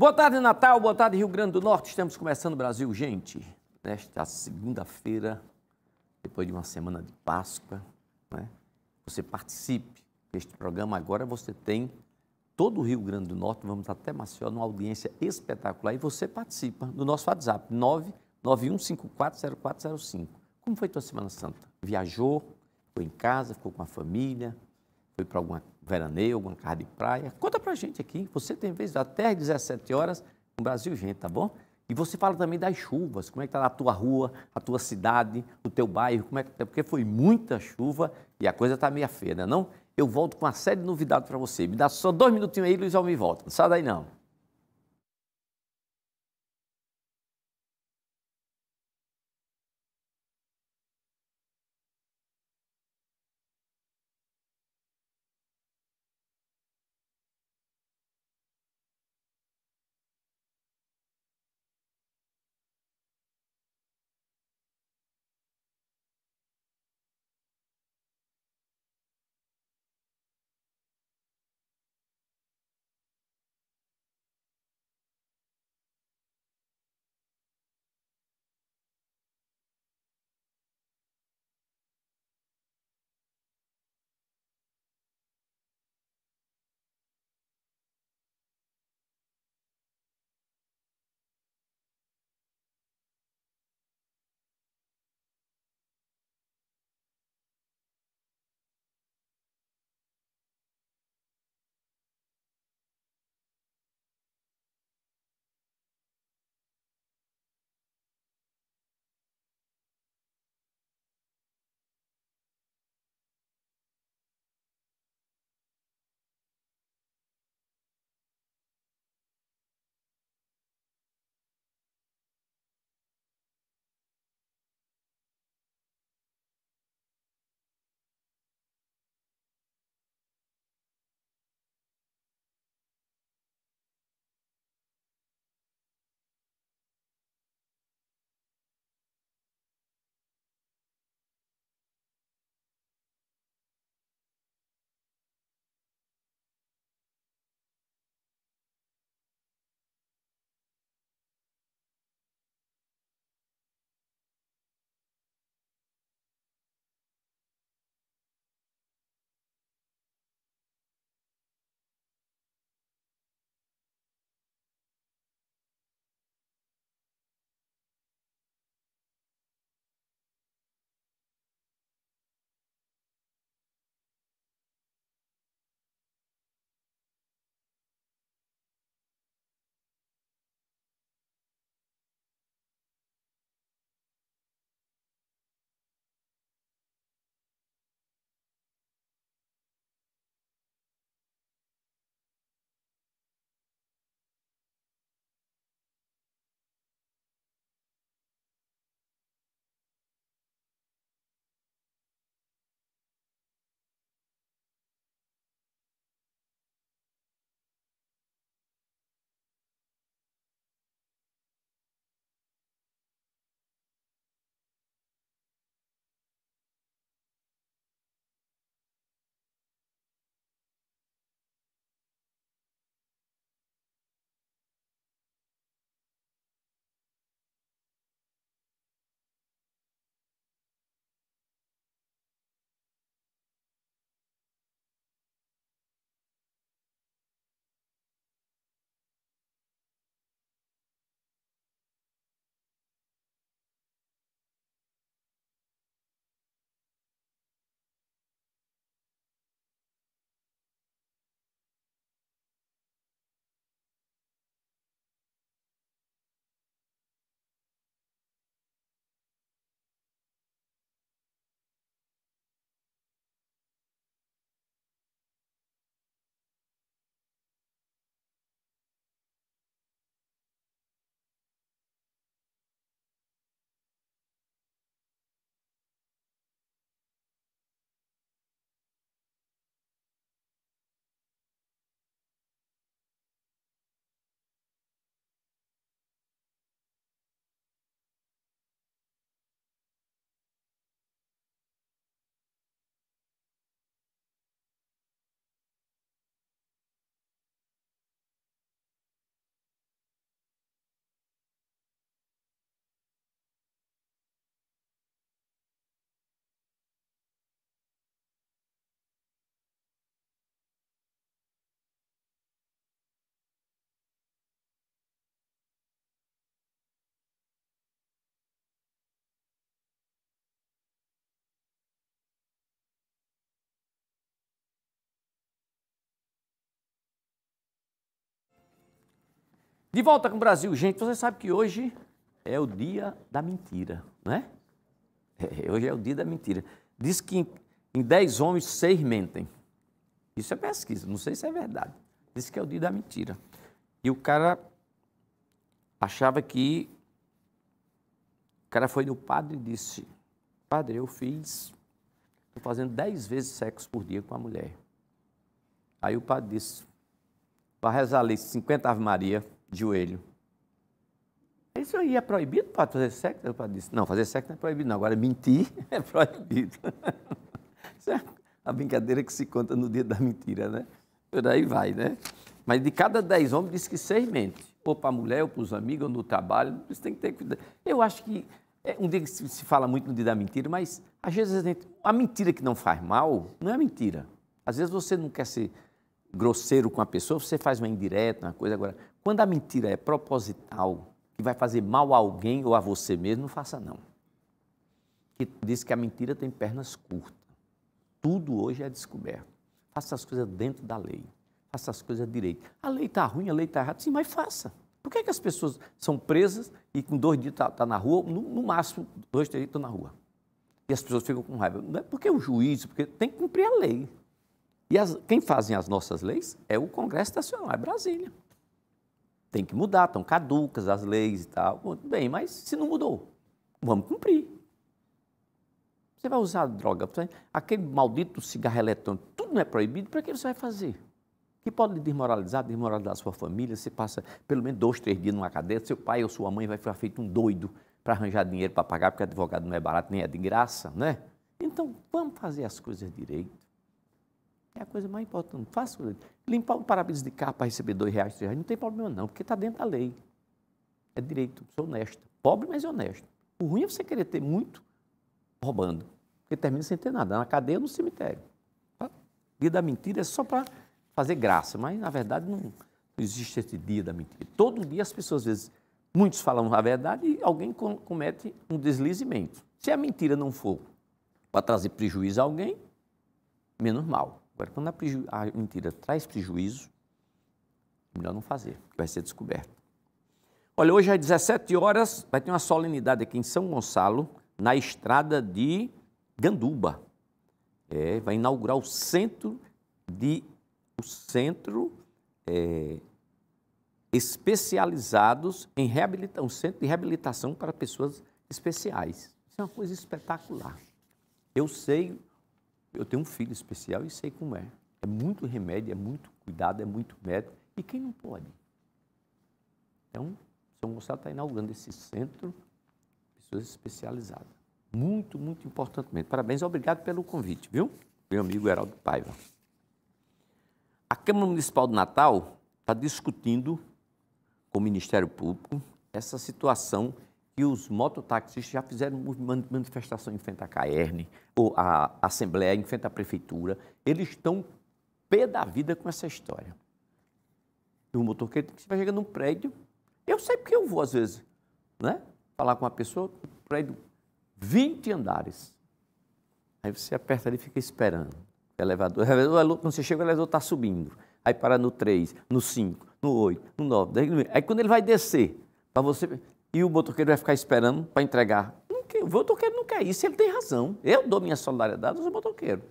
Boa tarde, Natal. Boa tarde, Rio Grande do Norte. Estamos começando o Brasil, gente. Nesta segunda-feira, depois de uma semana de Páscoa, né? você participe deste programa. Agora você tem todo o Rio Grande do Norte, vamos até Maceió, numa audiência espetacular. E você participa do nosso WhatsApp, 991540405. Como foi tua Semana Santa? Viajou? Ficou em casa? Ficou com a família? Foi para alguma veraneio, alguma casa de praia. Conta pra gente aqui. Você tem vez até 17 horas no Brasil Gente, tá bom? E você fala também das chuvas, como é que tá na tua rua, a tua cidade, o teu bairro, como é que tá? Porque foi muita chuva e a coisa tá meia feia, né, não? Eu volto com uma série de novidades para você. Me dá só dois minutinhos aí, Luiz Almir volta. Não sai daí não. De volta com o Brasil, gente, você sabe que hoje é o dia da mentira, né? É, é hoje é o dia da mentira. Diz que em, dez 10 homens, 6 mentem. Isso é pesquisa, não sei se é verdade. Diz que é o dia da mentira. E o cara achava que. O cara foi no padre e disse: Padre, eu fiz. Estou fazendo 10 vezes sexo por dia com a mulher. Aí o padre disse: Vai rezar ali 50 Ave Maria de joelho. Isso aí é proibido para fazer sexo? O disse, não, fazer sexo não é proibido, não. Agora mentir é proibido. Isso é a brincadeira que se conta no dia da mentira, né? Por aí vai, né? Mas de cada dez homens, diz que seis mentem. Ou para a mulher, ou para os amigos, ou no trabalho. Isso tem que ter cuidado. Eu acho que é um dia que se fala muito no dia da mentira, mas às vezes a, gente, a mentira que não faz mal não é mentira. Às vezes você não quer ser grosseiro com a pessoa, você faz uma indireta, uma coisa. Agora, quando a mentira é proposital, que vai fazer mal a alguém ou a você mesmo, não faça não. Que diz que a mentira tem pernas curtas. Tudo hoje é descoberto. Faça as coisas dentro da lei. Faça as coisas direito. A lei está ruim, a lei está errada. Sim, mas faça. Por que, é que as pessoas são presas e com dois dias está tá na rua, no, no, máximo dois, três dias estão na rua? E as pessoas ficam com raiva. Não é porque o juiz, porque tem que cumprir a lei. E as, quem fazem as nossas leis é o Congresso Nacional, é Brasília. Tem que mudar, estão caducas as leis e tal. Muito bem, mas se não mudou, vamos cumprir. Você vai usar droga, aquele maldito cigarro eletrônico, tudo não é proibido, para que você vai fazer? Que pode lhe desmoralizar, desmoralizar a sua família, você passa pelo menos dois, três dias numa cadeia, seu pai ou sua mãe vai ficar feito um doido para arranjar dinheiro para pagar, porque advogado não é barato, nem é de graça, né? Então, vamos fazer as coisas direito. É a coisa mais importante. Faça limpar o para-brisa de carro para receber dois reais, três reais, não tem problema não, porque está dentro da lei. É direito, sou honesto. Pobre, mas é honesto. O ruim é você querer ter muito roubando, porque termina sem ter nada, na cadeia ou no cemitério. Tá? Dia da mentira é só para fazer graça, mas na verdade não, existe esse dia da mentira. Todo dia as pessoas, às vezes, muitos falam a verdade e alguém comete um deslizamento. Se a mentira não for para trazer prejuízo a alguém, menos mal. Agora, quando a, a mentira traz prejuízo, melhor não fazer, vai ser descoberto. Olha, hoje às 17 horas vai ter uma solenidade aqui em São Gonçalo, na estrada de Ganduba. É, vai inaugurar o centro de o centro é, especializados em reabilitação, um centro de reabilitação para pessoas especiais. Isso é uma coisa espetacular. Eu sei eu tenho um filho especial e sei como é. É muito remédio, é muito cuidado, é muito médico. E quem não pode? Então, São Gonçalo está inaugurando esse centro de pessoas especializadas. Muito, muito importantemente. Parabéns, obrigado pelo convite, viu? Meu amigo Heraldo Paiva. A Câmara Municipal do Natal está discutindo com o Ministério Público essa situação que os mototaxistas já fizeram manifestação em frente à CAERN, ou à Assembleia, em frente à Prefeitura. Eles estão pé da vida com essa história. Do motorqueiro, você vai chegar num prédio. Eu sei porque eu vou, às vezes, né? Falar com uma pessoa, prédio 20 andares. Aí você aperta ali e fica esperando. elevador, elevador, quando você chega, o elevador está subindo. Aí para no 3, no 5, no 8, no 9, Aí quando ele vai descer, para você e o motoqueiro vai ficar esperando para entregar. Não quer, o motoqueiro não quer isso, ele tem razão. Eu dou minha solidariedade aos motoqueiros.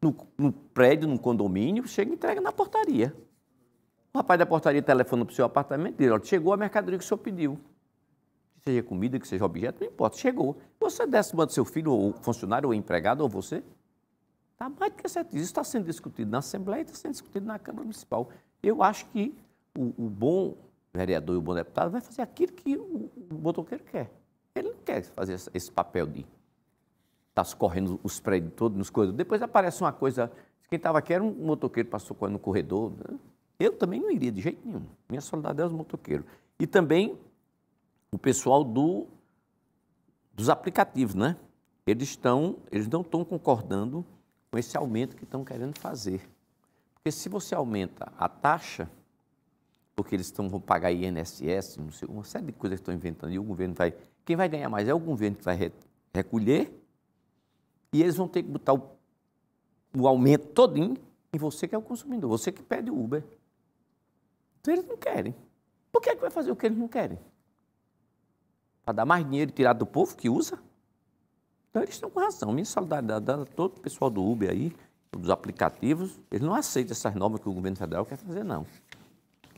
No, no, prédio, no condomínio, chega e entrega na portaria. O rapaz da portaria telefona para o seu apartamento e diz, olha, chegou a mercadoria que o senhor pediu. Que seja comida, que seja objeto, não importa, chegou. Você desce, manda seu filho, ou funcionário, ou empregado, ou você. Está mais do que certo. Isso está sendo discutido na Assembleia e está sendo discutido na Câmara Municipal. Eu acho que o, o bom vereador e o bom deputado vai fazer aquilo que o motoqueiro quer. Ele não quer fazer esse papel de estar tá correndo os prédios todos, nos coisas. Depois aparece uma coisa. Quem estava aqui era um motoqueiro, passou no corredor. Né? Eu também não iria de jeito nenhum. Minha solidariedade é os motoqueiros. E também o pessoal do, dos aplicativos, né? Eles, estão, eles não estão concordando com esse aumento que estão querendo fazer. Porque se você aumenta a taxa, porque eles estão, vão pagar INSS, não sei, uma série de coisas que estão inventando. E o governo vai. Quem vai ganhar mais é o governo que vai re, recolher, e eles vão ter que botar o, o aumento todinho em você que é o consumidor, você que pede o Uber. Então eles não querem. Por que, é que vai fazer o que eles não querem? Para dar mais dinheiro e tirar do povo que usa? Então eles estão com razão. Minha solidariedade a todo o pessoal do Uber aí, dos aplicativos, eles não aceitam essas normas que o governo federal quer fazer, não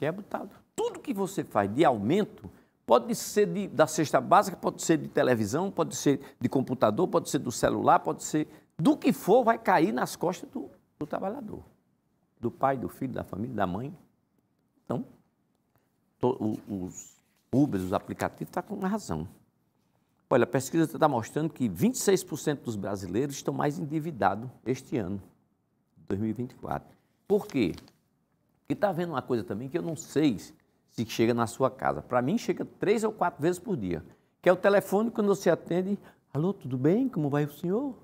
que é botado. Tudo que você faz de aumento pode ser de, da cesta básica, pode ser de televisão, pode ser de computador, pode ser do celular, pode ser do que for, vai cair nas costas do, do trabalhador, do pai, do filho, da família, da mãe. Então, to, os Uber, os aplicativos, estão tá com razão. Olha, a pesquisa está mostrando que 26% dos brasileiros estão mais endividados este ano, 2024. Por quê? Porque está vendo uma coisa também que eu não sei se chega na sua casa. Para mim, chega três ou quatro vezes por dia. Que é o telefone quando você atende. Alô, tudo bem? Como vai o senhor?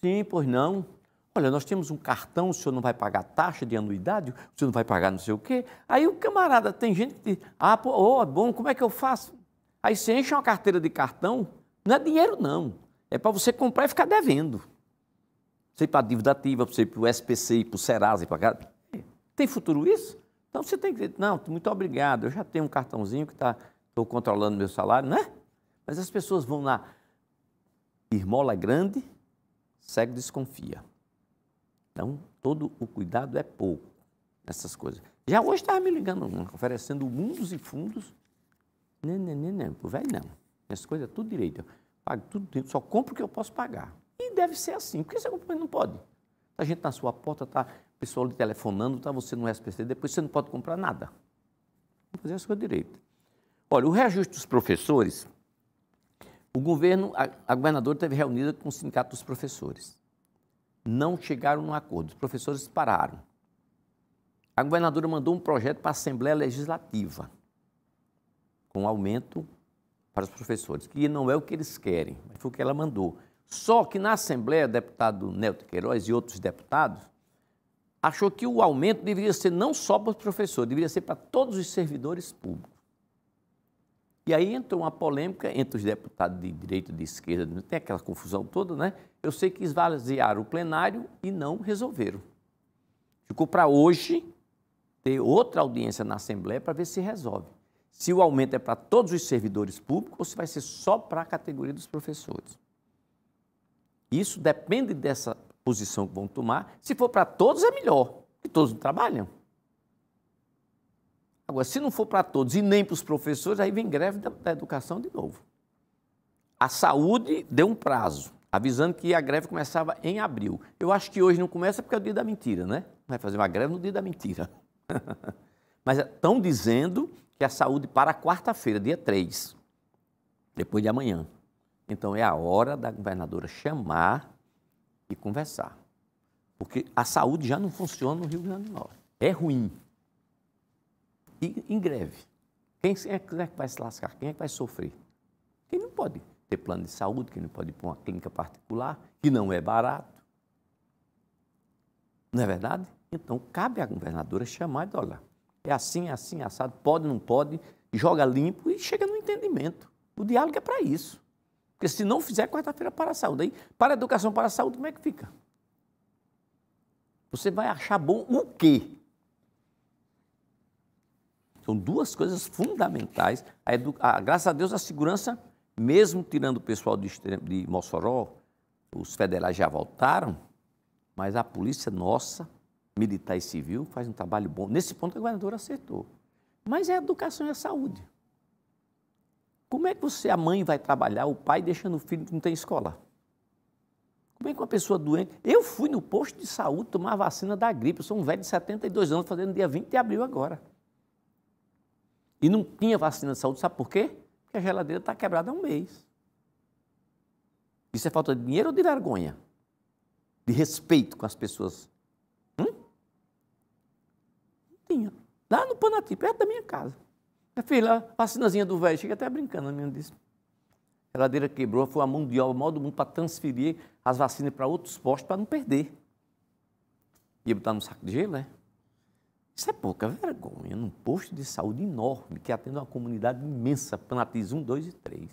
Sim, pois não. Olha, nós temos um cartão, o senhor não vai pagar taxa de anuidade, o senhor não vai pagar não sei o quê. Aí o camarada, tem gente que diz, ah, pô, oh, bom, como é que eu faço? Aí você enche uma carteira de cartão, não é dinheiro não, é para você comprar e ficar devendo. Você ir para a dívida ativa, você ir para o SPC, para o Serasa, para tem futuro isso? Então você tem que dizer, não, muito obrigado, eu já tenho um cartãozinho que está estou controlando meu salário, né? Mas as pessoas vão na irmola grande, cego desconfia. Então, todo o cuidado é pouco nessas coisas. Já hoje estava me ligando, oferecendo mundos e fundos. Não, né, não, né, não, né, não, o velho não. Essas coisas é tudo direito. Eu pago tudo direito, só compro o que eu posso pagar. E deve ser assim, porque essa companhia não pode. A gente na sua porta está pessoal lhe telefonando, tá, você não é SPC, depois você não pode comprar nada. Vamos fazer a sua direita. Olha, o reajuste dos professores, o governo, a, a governadora teve reunida com o sindicato dos professores. Não chegaram no acordo, os professores pararam. A governadora mandou um projeto para a Assembleia Legislativa, com aumento para os professores, que não é o que eles querem, mas foi o que ela mandou. Só que na Assembleia, o deputado Nelto Queiroz e outros deputados achou que o aumento deveria ser não só para os professores, deveria ser para todos os servidores públicos. E aí entrou uma polêmica entre os deputados de direita e de esquerda, tem aquela confusão toda, né? Eu sei que esvaziaram o plenário e não resolveram. Ficou para hoje ter outra audiência na Assembleia para ver se resolve. Se o aumento é para todos os servidores públicos ou se vai ser só para a categoria dos professores. Isso depende dessa posição que vão tomar. Se for para todos, é melhor, porque todos trabalham. Agora, se não for para todos e nem para os professores, aí vem greve da, da educação de novo. A saúde deu um prazo, avisando que a greve começava em abril. Eu acho que hoje não começa porque é o dia da mentira, né? Vai fazer uma greve no dia da mentira. Mas estão dizendo que a saúde para quarta-feira, dia 3, depois de amanhã. Então é a hora da governadora chamar e conversar. Porque a saúde já não funciona no Rio Grande do Norte. É ruim. E em greve. Quem é, é que vai se lascar? Quem é que vai sofrer? Quem não pode ter plano de saúde, quem não pode ir para uma clínica particular, que não é barato. Não é verdade? Então, cabe à governadora chamar e dizer, olha, é assim, é assim, assado, pode, não pode, joga limpo e chega no entendimento. O diálogo é para isso. Porque se não fizer, quarta-feira para a saúde. Aí, para a educação para a saúde, como é que fica? Você vai achar bom o quê? São duas coisas fundamentais. A edu... graças a Deus, a segurança, mesmo tirando o pessoal de, de Mossoró, os federais já voltaram, mas a polícia nossa, militar e civil, faz um trabalho bom. Nesse ponto, a governadora acertou. Mas é a educação e a é saúde. Como é que você, a mãe, vai trabalhar, o pai, deixando o filho que não tem escola? Como é que uma pessoa doente. Eu fui no posto de saúde tomar a vacina da gripe. Eu sou um velho de 72 anos, fazendo dia 20 de abril agora. E não tinha vacina de saúde, sabe por quê? Porque a geladeira está quebrada há um mês. Isso é falta de dinheiro ou de vergonha? De respeito com as pessoas? Hum? Não tinha. Lá no Panati, perto da minha casa. Minha filha, vacinazinha do velho, chega até brincando, né, a menina disse. A geladeira quebrou, foi a mão de obra maior do mundo para transferir as vacinas para outros postos para não perder. Ia botar no saco de gelo, né? Isso é pouca vergonha num posto de saúde enorme que atende uma comunidade imensa, Panatis 1, 2 e 3.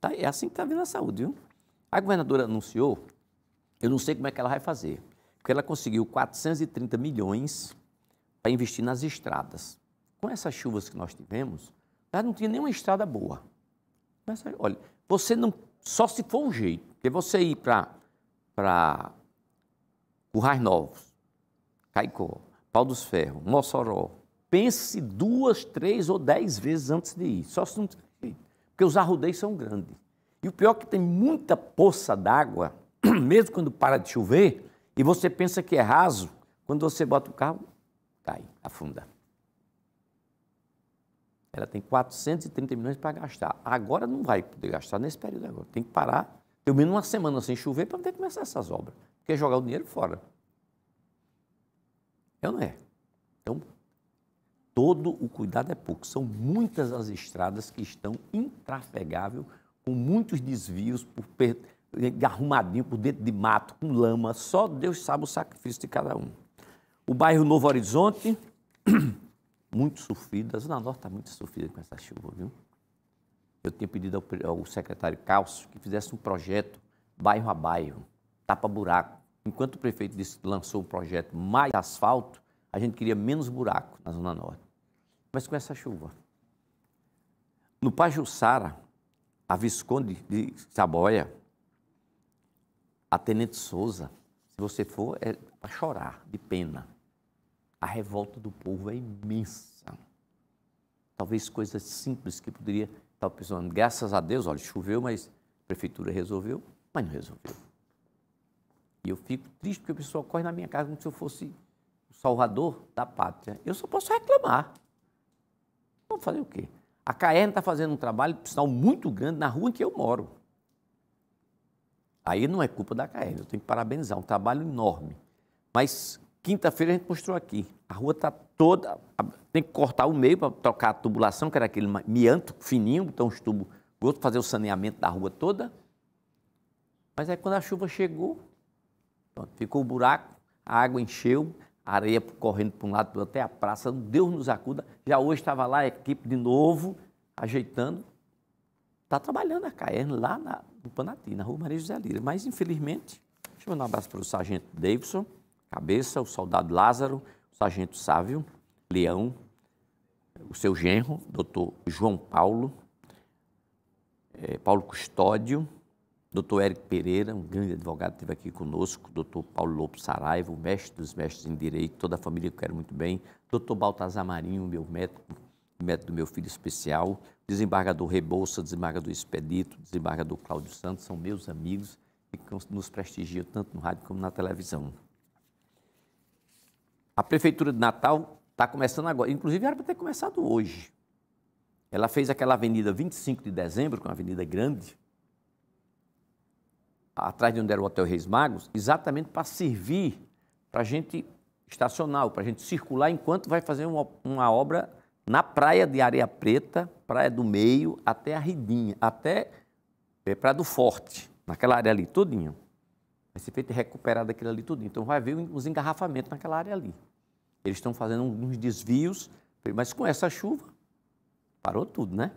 Tá, é assim que está vindo a saúde, viu? A governadora anunciou, eu não sei como é que ela vai fazer, porque ela conseguiu 430 milhões para investir nas estradas com essas chuvas que nós tivemos, não tinha nenhuma estrada boa. Mas, olha, você não. Só se for um jeito, porque você ir para Currais Novos, Caicó, Pau dos Ferros, Mossoró, pense duas, três ou dez vezes antes de ir. Só se não tiver jeito. Porque os arrudeios são grandes. E o pior é que tem muita poça d'água, mesmo quando para de chover, e você pensa que é raso, quando você bota o carro, cai, afunda. Ela tem 430 milhões para gastar. Agora não vai poder gastar nesse período agora. Tem que parar, pelo menos uma semana sem chover, para poder começar essas obras. Porque é jogar o dinheiro fora. É ou não é? Então, todo o cuidado é pouco. São muitas as estradas que estão intrafegáveis, com muitos desvios, por per... arrumadinho por dentro de mato, com lama. Só Deus sabe o sacrifício de cada um. O bairro Novo Horizonte muito sofrida. A Zona Norte está muito sofrida com essa chuva, viu? Eu tinha pedido ao, ao secretário Calcio que fizesse um projeto bairro a bairro, tapa buraco. Enquanto o prefeito disse, lançou um projeto mais asfalto, a gente queria menos buraco na Zona Norte. Mas com essa chuva. No Pajussara, a Visconde de Saboia, a Tenente Souza, se você for, é para chorar de pena a revolta do povo é imensa. Talvez coisas simples que poderia estar pensando, graças a Deus, olha, choveu, mas a prefeitura resolveu, mas não resolveu. E eu fico triste porque o pessoal corre na minha casa como se eu fosse o salvador da pátria. Eu só posso reclamar. Vamos fazer o quê? A Caern está fazendo um trabalho sinal muito grande na rua em que eu moro. Aí não é culpa da Caern, eu tenho que parabenizar, é um trabalho enorme. Mas Quinta-feira a gente mostrou aqui. A rua está toda. Tem que cortar o meio para trocar a tubulação, que era aquele mianto fininho, então os tubos outro fazer o saneamento da rua toda. Mas aí quando a chuva chegou, pronto, ficou o buraco, a água encheu, a areia correndo para um lado até a praça, Deus nos acuda. Já hoje estava lá a equipe de novo, ajeitando. Está trabalhando a Caerne lá na, no Panati, na rua Maria José Lira. Mas infelizmente, deixa eu mandar um abraço para o sargento Davidson. Cabeça, o soldado Lázaro, o sargento Sávio, Leão, o seu genro, doutor João Paulo, é, Paulo Custódio, doutor Érico Pereira, um grande advogado que esteve aqui conosco, doutor Paulo Lopes Saraiva, o mestre dos mestres em Direito, toda a família que eu quero muito bem, doutor Baltazar Marinho, meu médico, médico do meu filho especial, desembargador Rebouça, desembargador Expedito, desembargador Cláudio Santos, são meus amigos e que nos prestigiam tanto no rádio como na televisão. A Prefeitura de Natal está começando agora, inclusive era para ter começado hoje. Ela fez aquela avenida 25 de dezembro, que é uma avenida grande, atrás de onde era o Hotel Reis Magos, exatamente para servir para a gente estacionar, para a gente circular enquanto vai fazer uma, uma, obra na praia de Areia Preta, Praia do Meio, até a Ridinha, até é, Praia do Forte, naquela área ali todinha. Vai ser feito recuperar daquilo ali tudo. Então vai haver os engarrafamentos naquela área ali. Eles estão fazendo uns desvios, mas com essa chuva, parou tudo, né?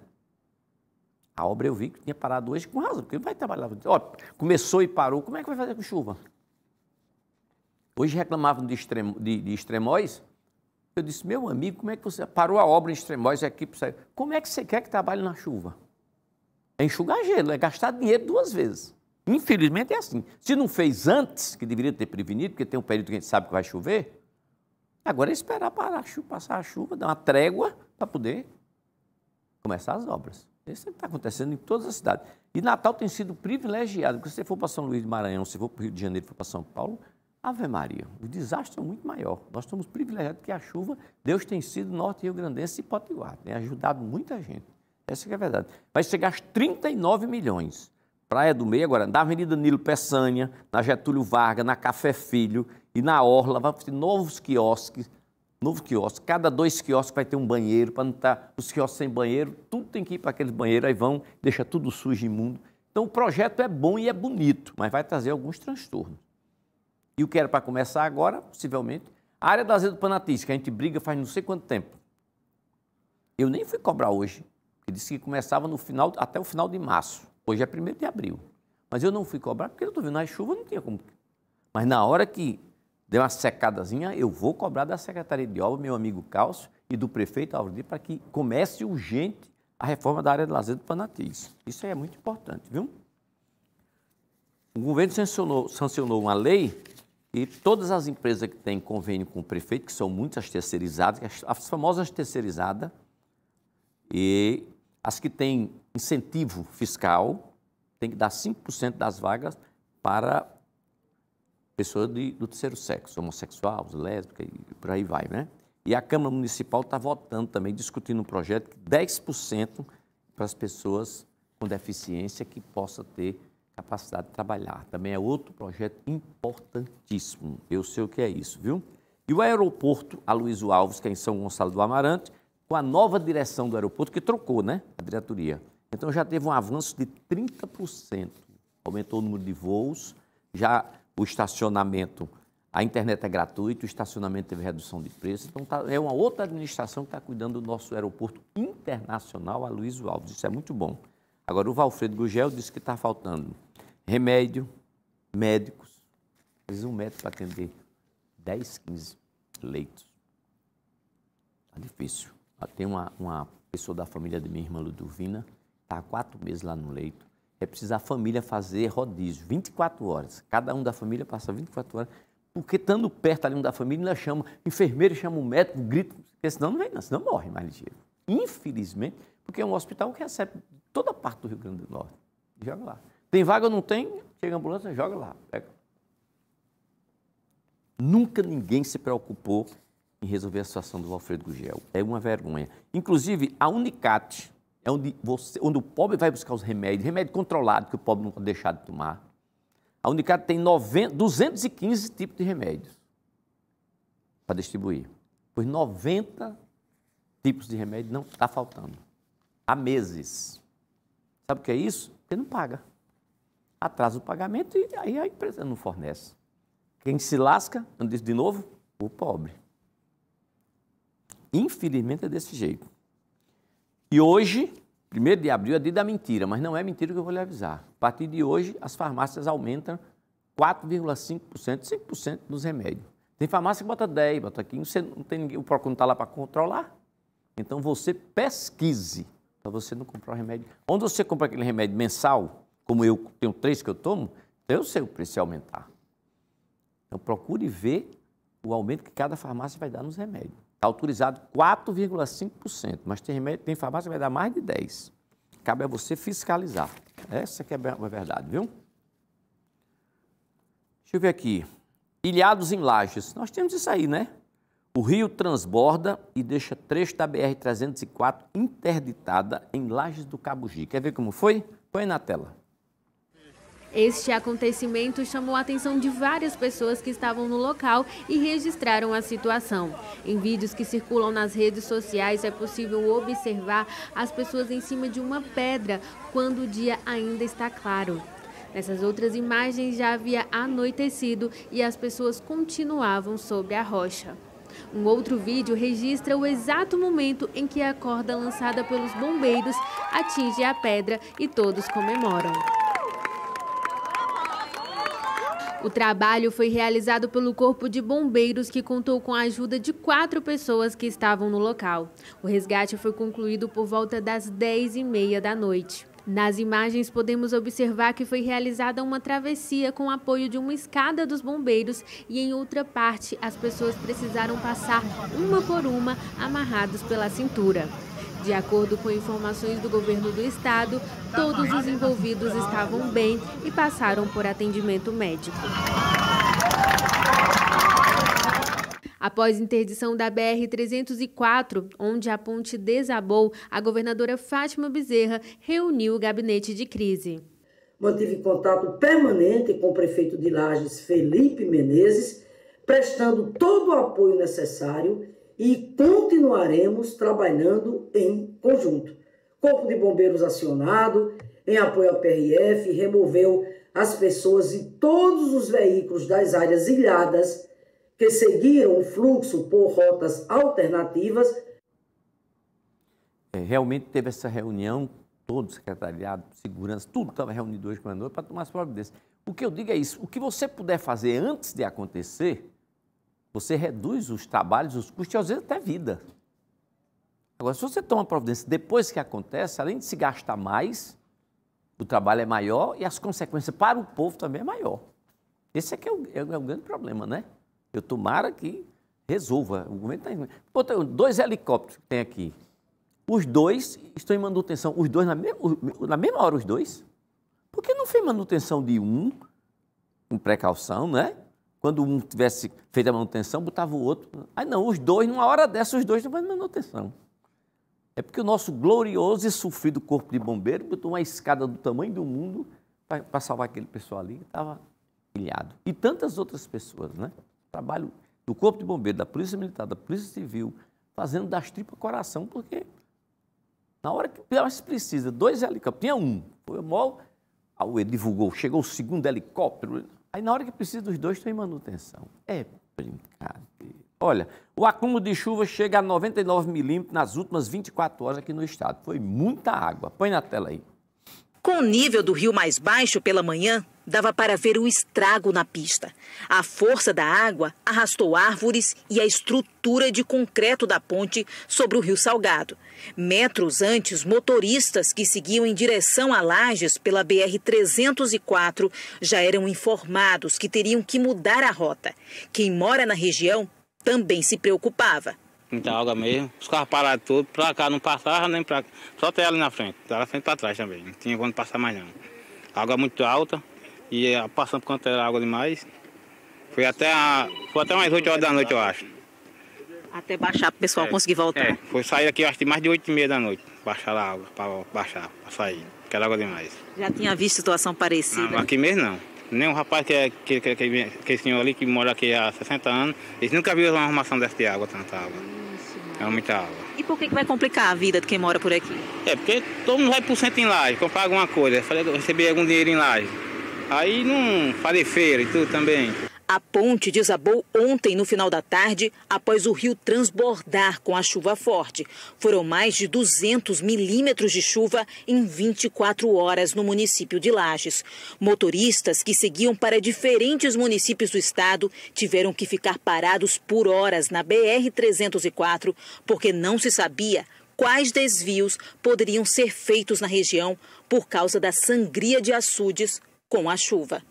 A obra eu vi que tinha parado hoje com razão, porque vai trabalhar. Ó, começou e parou, como é que vai fazer com chuva? Hoje reclamavam de, extremo, de, de extremóis. Eu disse, meu amigo, como é que você. Parou a obra em extremóis, a equipe saiu. Como é que você quer que trabalhe na chuva? É enxugar gelo, é gastar dinheiro duas vezes. Infelizmente é assim. Se não fez antes, que deveria ter prevenido, porque tem um período que a gente sabe que vai chover, Agora é esperar para a chuva, passar a chuva, dar uma trégua para poder começar as obras. Isso é está acontecendo em todas as cidades. E Natal tem sido privilegiado, porque se você for para São Luís do Maranhão, se for para o Rio de Janeiro, for para São Paulo, Ave Maria, o desastre é muito maior. Nós estamos privilegiados porque a chuva, Deus tem sido norte rio grandense e potiguar, tem ajudado muita gente. Essa é a verdade. Vai chegar aos 39 milhões. Praia do Meio agora, na Avenida Nilo Peçanha, na Getúlio Vargas, na Café Filho e na Orla, vai ter novos quiosques, novo quiosque, cada dois quiosques vai ter um banheiro, para não estar tá, os quiosques sem banheiro, tudo tem que ir para aqueles banheiros, aí vão, deixa tudo sujo, e imundo. Então o projeto é bom e é bonito, mas vai trazer alguns transtornos. E o que era para começar agora, possivelmente, a área das educanatis, que a gente briga faz não sei quanto tempo. Eu nem fui cobrar hoje, porque disse que começava no final, até o final de março. Hoje é 1 de abril. Mas eu não fui cobrar porque eu estou vendo a chuva, não tinha como. Mas na hora que deu uma secadazinha, eu vou cobrar da Secretaria de Obras, meu amigo Calcio, e do prefeito Alvaro para que comece urgente a reforma da área de lazer do Panatis. Isso aí é muito importante, viu? O governo sancionou, sancionou uma lei e todas as empresas que têm convênio com o prefeito, que são muitas terceirizadas, é as famosas terceirizadas, e as que têm incentivo fiscal, tem que dar 5% das vagas para pessoas do terceiro sexo, homossexuais, lésbicas e por aí vai, né? E a Câmara Municipal está votando também, discutindo um projeto que 10% para as pessoas com deficiência que possa ter capacidade de trabalhar. Também é outro projeto importantíssimo. Eu sei o que é isso, viu? E o aeroporto Aloysio Alves, que é em São Gonçalo do Amarante, com a nova direção do aeroporto, que trocou, né? A diretoria. Então já teve um avanço de 30%. Aumentou o número de voos, já o estacionamento, a internet é gratuita, o estacionamento teve redução de preço. Então tá, é uma outra administração que está cuidando do nosso aeroporto internacional, a Luiz Alves. Isso é muito bom. Agora, o Valfredo Gugel disse que está faltando remédio, médicos. precisa um médico para atender 10, 15 leitos. Está difícil. Tem uma, uma pessoa da família de minha irmã Ludovina Está quatro meses lá no leito. É preciso a família fazer rodízio, 24 horas. Cada um da família passa 24 horas, porque estando perto ali um da família, ela chama, enfermeiro chama o médico, grita, porque senão não vem, não, senão morre mais ligeiro. Infelizmente, porque é um hospital que recebe toda a parte do Rio Grande do Norte. Joga lá. Tem vaga ou não tem? Chega a ambulância, joga lá. Pega. Nunca ninguém se preocupou em resolver a situação do Alfredo Gugel. É uma vergonha. Inclusive, a Unicat, é onde, você, onde o pobre vai buscar os remédios, remédio controlado que o pobre não pode deixar de tomar. A Unicad tem 90, 215 tipos de remédios para distribuir. Pois 90 tipos de remédio não está faltando. Há meses. Sabe o que é isso? Porque não paga. Atrasa o pagamento e aí a empresa não fornece. Quem se lasca, eu disse de novo, o pobre. Infelizmente é desse jeito. E hoje, 1 de abril é dia da mentira, mas não é mentira que eu vou lhe avisar. A partir de hoje, as farmácias aumentam 4,5%, 5% dos remédios. Tem farmácia que bota 10, bota 15, você não tem ninguém, o próprio não está lá para controlar. Então você pesquise para você não comprar o remédio. Onde você compra aquele remédio mensal, como eu tenho três que eu tomo, então eu sei o preço aumentar. Então procure ver o aumento que cada farmácia vai dar nos remédios. Tá autorizado 4,5%, mas tem, remédio, tem farmácia que vai dar mais de 10%. Cabe a você fiscalizar. Essa que é a verdade, viu? Deixa eu ver aqui. Ilhados em Lages. Nós temos isso aí, né? O rio transborda e deixa trecho da BR-304 interditada em Lages do Cabugi. Quer ver como foi? Põe na tela. Este acontecimento chamou a atenção de várias pessoas que estavam no local e registraram a situação. Em vídeos que circulam nas redes sociais é possível observar as pessoas em cima de uma pedra quando o dia ainda está claro. Nessas outras imagens já havia anoitecido e as pessoas continuavam sobre a rocha. Um outro vídeo registra o exato momento em que a corda lançada pelos bombeiros atinge a pedra e todos comemoram. O trabalho foi realizado pelo Corpo de Bombeiros, que contou com a ajuda de quatro pessoas que estavam no local. O resgate foi concluído por volta das 10 e meia da noite. Nas imagens, podemos observar que foi realizada uma travessia com apoio de uma escada dos bombeiros e, em outra parte, as pessoas precisaram passar uma por uma, amarradas pela cintura. De acordo com informações do governo do estado, todos os envolvidos estavam bem e passaram por atendimento médico. Após interdição da BR-304, onde a ponte desabou, a governadora Fátima Bezerra reuniu o gabinete de crise. Mantive contato permanente com o prefeito de Lages, Felipe Menezes, prestando todo o apoio necessário e continuaremos trabalhando em conjunto. Corpo de Bombeiros acionado, em apoio ao PRF, removeu as pessoas e todos os veículos das áreas ilhadas que seguiram o fluxo por rotas alternativas. É, realmente teve essa reunião, todo o secretariado, segurança, tudo estava reunido hoje com a noite para tomar as providências. O que eu digo é isso: o que você puder fazer antes de acontecer, você reduz os trabalhos, os custos e às vezes até vida. Agora, se você toma providência depois que acontece, além de se gastar mais, o trabalho é maior e as consequências para o povo também é maior. Esse é que é o, é o é grande problema, né? Eu tomara que resolva. O governo está em... Dois helicópteros que tem aqui. Os dois estão em manutenção. Os dois, na, me... na mesma hora, os dois. Por que não fez manutenção de um, com precaução, né? Quando um tivesse feito a manutenção, botava o outro. Aí não, os dois, numa hora dessa, os dois não fazendo manutenção. É porque o nosso glorioso e sofrido corpo de bombeiro botou uma escada do tamanho do mundo para salvar aquele pessoal ali que estava ilhado. E tantas outras pessoas, né? Trabalho do Corpo de Bombeiro, da Polícia Militar, da Polícia Civil, fazendo das tripas coração, porque na hora que mais precisa, dois helicópteros, tinha um. Foi o maior. Ah, Ele divulgou, chegou o segundo helicóptero. Aí na hora que precisa dos dois, estão em manutenção. É brincadeira. Olha, o acúmulo de chuva chega a 99 milímetros nas últimas 24 horas aqui no estado. Foi muita água. Põe na tela aí. Com o nível do rio mais baixo pela manhã, dava para ver o estrago na pista. A força da água arrastou árvores e a estrutura de concreto da ponte sobre o rio Salgado. Metros antes, motoristas que seguiam em direção a Lages pela BR-304 já eram informados que teriam que mudar a rota. Quem mora na região também se preocupava muita água mesmo. Os carros pararam tudo, pra cá não passava nem pra Só até ali na frente, até tá na frente pra trás também. Não tinha quando passar mais não. Água é muito alta e eh, passando por conta era água demais. Foi até, a... foi até umas 8 horas da noite, eu acho. Até baixar pro pessoal é, conseguir voltar. É, foi sair aqui, acho que mais de 8 e meia da noite. Baixar a água, para baixar, pra sair. Que era água demais. Já tinha visto situação parecida? Não, aqui mesmo não. Nem um rapaz que é aquele que, que, que, senhor ali que mora aqui há 60 anos, eles nunca viu uma arrumação dessa de água, tanta água. É muita água. E por que, que vai complicar a vida de quem mora por aqui? É, porque todo mundo vai por cento em laje, comprar alguma coisa, receber algum dinheiro em laje. Aí não fazer feira e tudo também. A ponte desabou ontem no final da tarde após o rio transbordar com a chuva forte. Foram mais de 200 milímetros de chuva em 24 horas no município de Lages. Motoristas que seguiam para diferentes municípios do estado tiveram que ficar parados por horas na BR-304 porque não se sabia quais desvios poderiam ser feitos na região por causa da sangria de açudes com a chuva.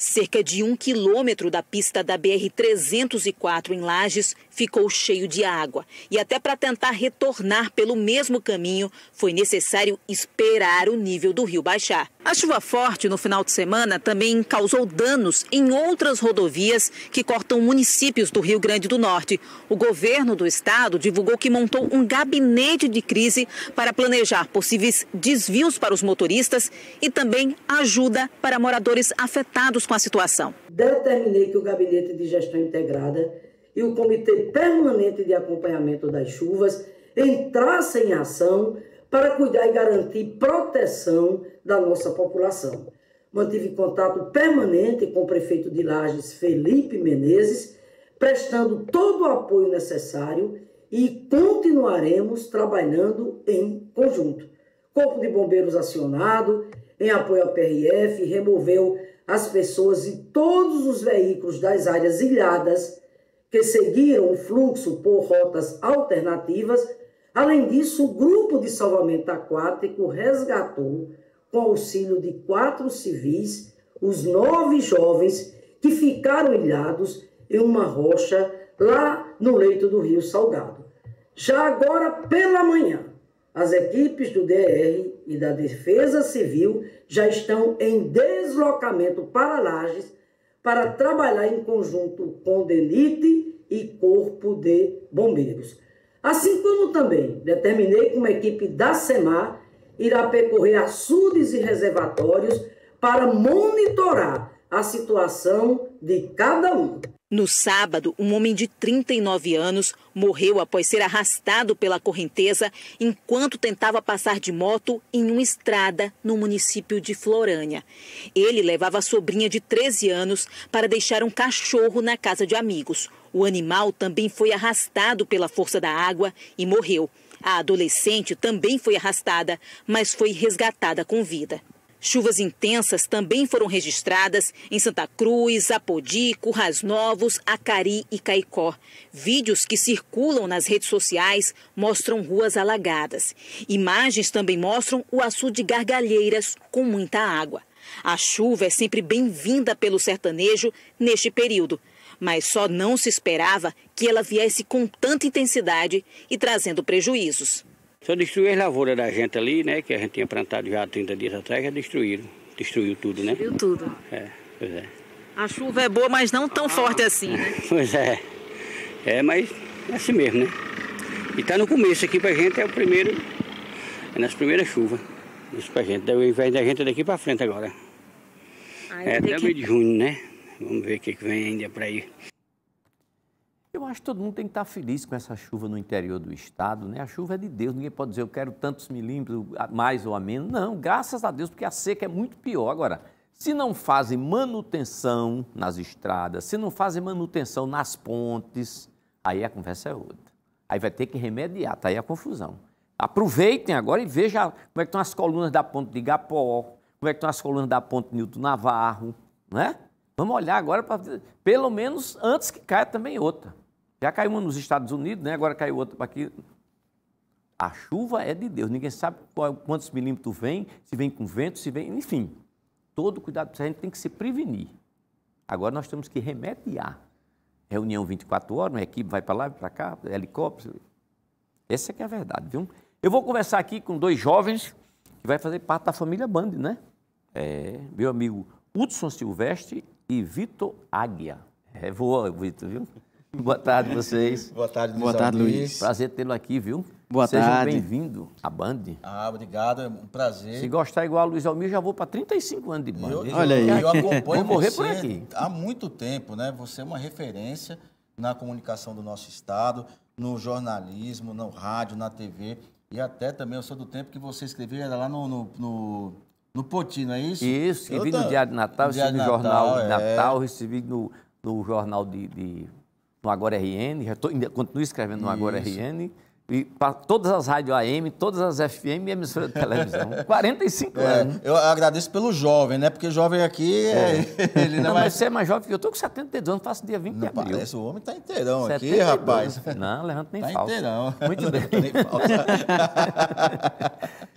Cerca de um quilômetro da pista da BR-304 em Lages ficou cheio de água e até para tentar retornar pelo mesmo caminho foi necessário esperar o nível do rio baixar. A chuva forte no final de semana também causou danos em outras rodovias que cortam municípios do Rio Grande do Norte. O governo do estado divulgou que montou um gabinete de crise para planejar possíveis desvios para os motoristas e também ajuda para moradores afetados com a situação. Determinei que o gabinete de gestão integrada e o Comitê Permanente de Acompanhamento das Chuvas entrasse em ação para cuidar e garantir proteção da nossa população. Mantive contato permanente com o prefeito de Lages, Felipe Menezes, prestando todo o apoio necessário e continuaremos trabalhando em conjunto. Corpo de Bombeiros acionado, em apoio à PRF, removeu as pessoas e todos os veículos das áreas ilhadas que seguiram o fluxo por rotas alternativas. Além disso, o grupo de salvamento aquático resgatou, com auxílio de quatro civis, os nove jovens que ficaram ilhados em uma rocha lá no leito do Rio Salgado. Já agora pela manhã, as equipes do DR e da Defesa Civil já estão em deslocamento para Lages para trabalhar em conjunto com Denite e Corpo de Bombeiros. Assim como também determinei que uma equipe da SEMAR irá percorrer açudes e reservatórios para monitorar a situação de cada um. No sábado, um homem de 39 anos morreu após ser arrastado pela correnteza enquanto tentava passar de moto em uma estrada no município de Florânia. Ele levava a sobrinha de 13 anos para deixar um cachorro na casa de amigos. O animal também foi arrastado pela força da água e morreu. A adolescente também foi arrastada, mas foi resgatada com vida. Chuvas intensas também foram registradas em Santa Cruz, Apodi, Currais Novos, Acari e Caicó. Vídeos que circulam nas redes sociais mostram ruas alagadas. Imagens também mostram o açude de gargalheiras com muita água. A chuva é sempre bem-vinda pelo sertanejo neste período, mas só não se esperava que ela viesse com tanta intensidade e trazendo prejuízos. Só destruiu as lavouras da gente ali, né? Que a gente tinha plantado já há 30 dias atrás, já destruíram. Destruiu tudo, né? Destruiu tudo. É, pois é. A chuva é boa, mas não tão ah, forte assim, né? Pois é. É, mas é assim mesmo, né? E tá no começo aqui pra gente, é o primeiro, é nas primeiras chuvas. Isso pra gente, O invés da gente é daqui pra frente agora. Aí é até que... meio de junho, né? Vamos ver o que vem ainda pra ir. Eu acho que todo mundo tem que estar feliz com essa chuva no interior do estado, né? A chuva é de Deus, ninguém pode dizer eu quero tantos milímetros mais ou a menos. Não, graças a Deus, porque a seca é muito pior. Agora, se não fazem manutenção nas estradas, se não fazem manutenção nas pontes, aí a conversa é outra. Aí vai ter que remediar, tá aí a confusão. Aproveitem agora e vejam como é que estão as colunas da ponte de Igapó, como é que estão as colunas da ponte Nilton Navarro, né? Vamos olhar agora para pelo menos antes que caia também outra. Já caiu uma nos Estados Unidos, né? agora caiu outra aqui. A chuva é de Deus, ninguém sabe quantos milímetros vem, se vem com vento, se vem. Enfim, todo cuidado, a gente tem que se prevenir. Agora nós temos que remediar. Reunião 24 horas, uma equipe vai para lá, para cá, helicóptero. Essa é que é a verdade, viu? Eu vou conversar aqui com dois jovens que vai fazer parte da família Band, né? É, meu amigo Hudson Silvestre e Vitor Águia. É, voa, Vitor, viu? Boa tarde vocês. Boa tarde, Luiz. Boa tarde, Luiz. Luiz. Prazer tê-lo aqui, viu? Boa Sejam tarde. Seja bem-vindo à Band. Ah, obrigado, é um prazer. Se gostar igual o Luiz Almir, já vou para 35 anos de Band. Eu, Olha aí. Eu acompanho vou morrer por aqui. há muito tempo, né? Você é uma referência na comunicação do nosso estado, no jornalismo, no rádio, na TV. E até também, eu sou do tempo que você escreveu era lá no, no, no, no Poti, não é isso? Isso, escrevi no Diário de Natal, escrevi no Jornal de Natal, é. recebi no, no Jornal de, de no Agora RN, já tô, ainda continuo escrevendo no Agora Isso. RN, e para todas as rádios AM, todas as FM e emissora de televisão. 45 é, anos. Eu agradeço pelo jovem, né? Porque jovem aqui. É. é ele não, não vai... mas você é mais jovem que eu. Eu tô com 72 anos, faço dia 20 não de abril. Parece, o homem está inteirão 72. aqui, rapaz. Não, levanta nem tá falta. inteirão. Muito bem.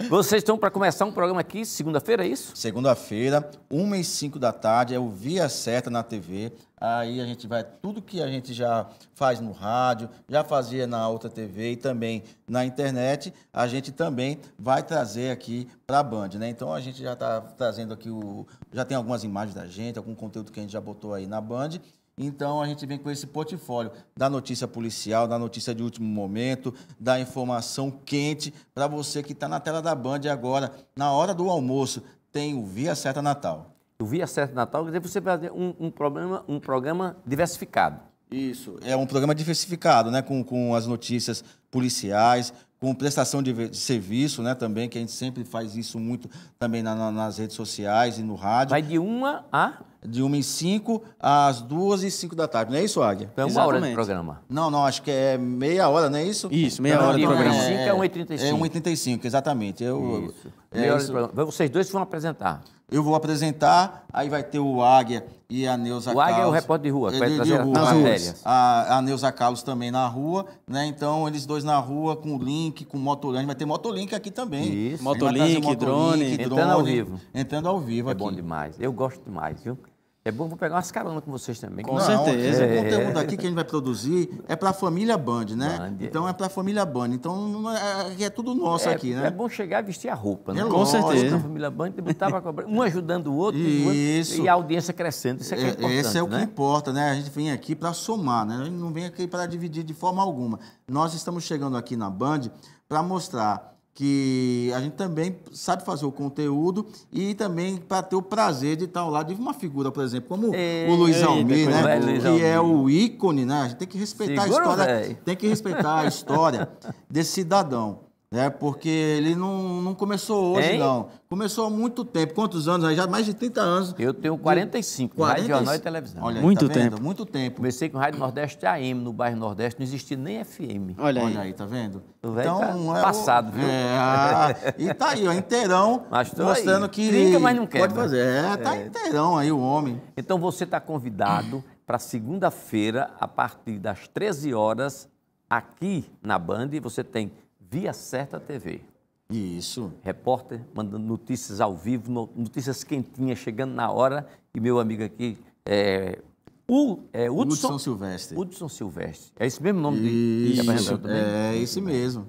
Vocês estão para começar um programa aqui, segunda-feira, é isso? Segunda-feira, 1 e 5 da tarde, é o Via Certa na TV Aí a gente vai, tudo que a gente já faz no rádio, já fazia na outra TV e também na internet, a gente também vai trazer aqui para a Band, né? Então a gente já está trazendo aqui o. Já tem algumas imagens da gente, algum conteúdo que a gente já botou aí na Band. Então a gente vem com esse portfólio da notícia policial, da notícia de último momento, da informação quente para você que está na tela da Band agora, na hora do almoço, tem o Via Certa Natal do Via Certo Natal, quer que você vai ter um, um, problema, um programa diversificado. Isso, é um programa diversificado, né? Com, com as notícias policiais, com prestação de, de serviço, né? Também, que a gente sempre faz isso muito também na, na, nas redes sociais e no rádio. Vai de uma a? De uma em cinco às 2 e cinco da tarde, não é isso, Águia? Então é uma hora de programa. Não, não, acho que é meia hora, não é isso? Isso, meia não, hora de programa. 1h35 é 1h35. É 1h35, é exatamente. Eu, isso. É meia hora isso. de programa. Vocês dois vão apresentar eu vou apresentar, aí vai ter o Águia e a Neuza Carlos. O Águia é o repórter de rua, que é de, trazer rua, nas ruas. A, a Neuza Carlos também na rua, né? Então, eles dois na rua, com link, com motolink, vai ter motolink aqui também. Isso. Motolink, motolink drone. drone. Entrando ao vivo. Entrando ao vivo é aqui. É bom demais, eu gosto demais, viu? É bom, vou pegar umas caronas com vocês também. Com não, certeza. É. O é. conteúdo aqui que a gente vai produzir é para a família Band, né? Band, então é para a família Band. Então é, é, é tudo nosso é, aqui, né? É bom chegar e vestir a roupa, né? É com certeza. A família Band estava um ajudando o outro, Isso. e a audiência crescendo. Isso é que é, é importante, Esse é o né? que importa, né? A gente vem aqui para somar, né? A gente não vem aqui para dividir de forma alguma. Nós estamos chegando aqui na Band para mostrar que a gente também sabe fazer o conteúdo e também para ter o prazer de estar ao lado de uma figura, por exemplo, como ei, é. o Luiz Almir, né? Velho, Luiz que é Almir. é o ícone, né? A gente tem que respeitar a história, véio. tem que respeitar a história desse cidadão. É Porque ele não, não começou hoje, hein? não. Começou há muito tempo. Quantos anos? Já mais de 30 anos. Eu tenho 45, 40... rádio, jornal e televisão. Olha, muito tá tempo. Vendo? Muito tempo. Comecei com Rádio Nordeste AM, no bairro Nordeste, não existia nem FM. Olha, Olha aí. aí, tá vendo? O tá então, tá é passado, viu? É, ah, e tá aí, ó, inteirão, mostrando aí. que... Trinca, mas não quer. Pode fazer. É, tá é. inteirão aí o homem. Então você está convidado para segunda-feira, a partir das 13 horas, aqui na Band, você tem Via Certa TV. Isso. Repórter mandando notícias ao vivo, notícias quentinhas, chegando na hora. E meu amigo aqui, é, o, é, Hudson, Hudson Silvestre. Hudson Silvestre. É esse mesmo nome Isso, de, de É, esse mesmo.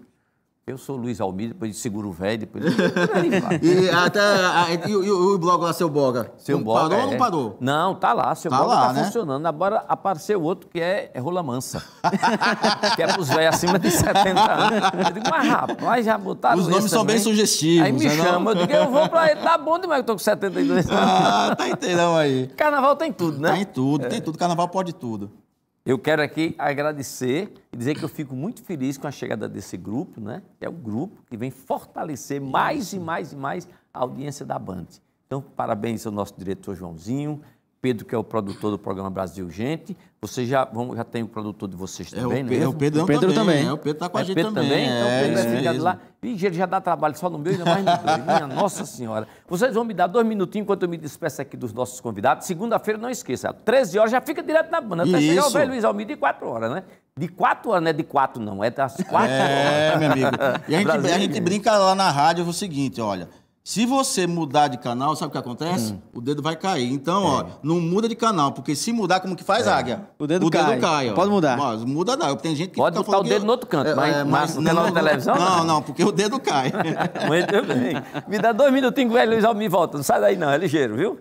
Eu sou Luiz Almir, depois de Seguro Velho, depois. De... e até. E, e, e, o blog lá, seu Boga? Seu não Boga. Parou é. ou não é. parou? Não, tá lá. Seu tá Boga lá, tá né? funcionando. Agora apareceu outro que é, é Rola Mansa. que é pros velhos acima de 70 anos. Eu digo, mas rapaz, já botaram. Os nomes são bem sugestivos. Aí me né, não... chama, eu digo, eu vou pra ele. Tá bom demais que eu tô com 72 ah, anos. Ah, tá inteirão aí. Carnaval tem tudo, né? Tem tudo, é. tem tudo. Carnaval pode tudo. Eu quero aqui agradecer e dizer que eu fico muito feliz com a chegada desse grupo, né? É um grupo que vem fortalecer mais e mais e mais a audiência da Band. Então, parabéns ao nosso diretor Joãozinho, Pedro, que é o produtor do programa Brasil Gente. Vocês já, já tem o produtor de vocês também, é né? É o é é Pedro, o Pedro também. também. É, o Pedro está com é a gente Pedro também. também. Então é, o Pedro vai ficar lá. E ele já dá trabalho só no meu e ainda mais no dois. Minha Nossa Senhora. Vocês vão me dar dois minutinhos enquanto eu me despeço aqui dos nossos convidados. Segunda-feira, não esqueça, 13 horas já fica direto na banda. Até né? tá Isso. chegar o velho Luiz Almir de 4 horas, né? De quatro horas, não é de quatro, não. É das quatro é, horas. É, meu amigo. E a gente, a gente brinca lá na rádio o seguinte, olha... Se você mudar de canal, sabe o que acontece? Hum. O dedo vai cair. Então, é. ó, não muda de canal, porque se mudar, como que faz, é. águia? O dedo o cai. Dedo cai ó. Pode mudar. Mas muda não. Tem gente que Pode botar o dedo no outro canto, é, mas, é, mas, televisão? Não, não, não, porque o dedo cai. Muito bem. Me dá dois minutinhos, velho, Luiz Almir volta. Não sai daí não, é ligeiro, viu?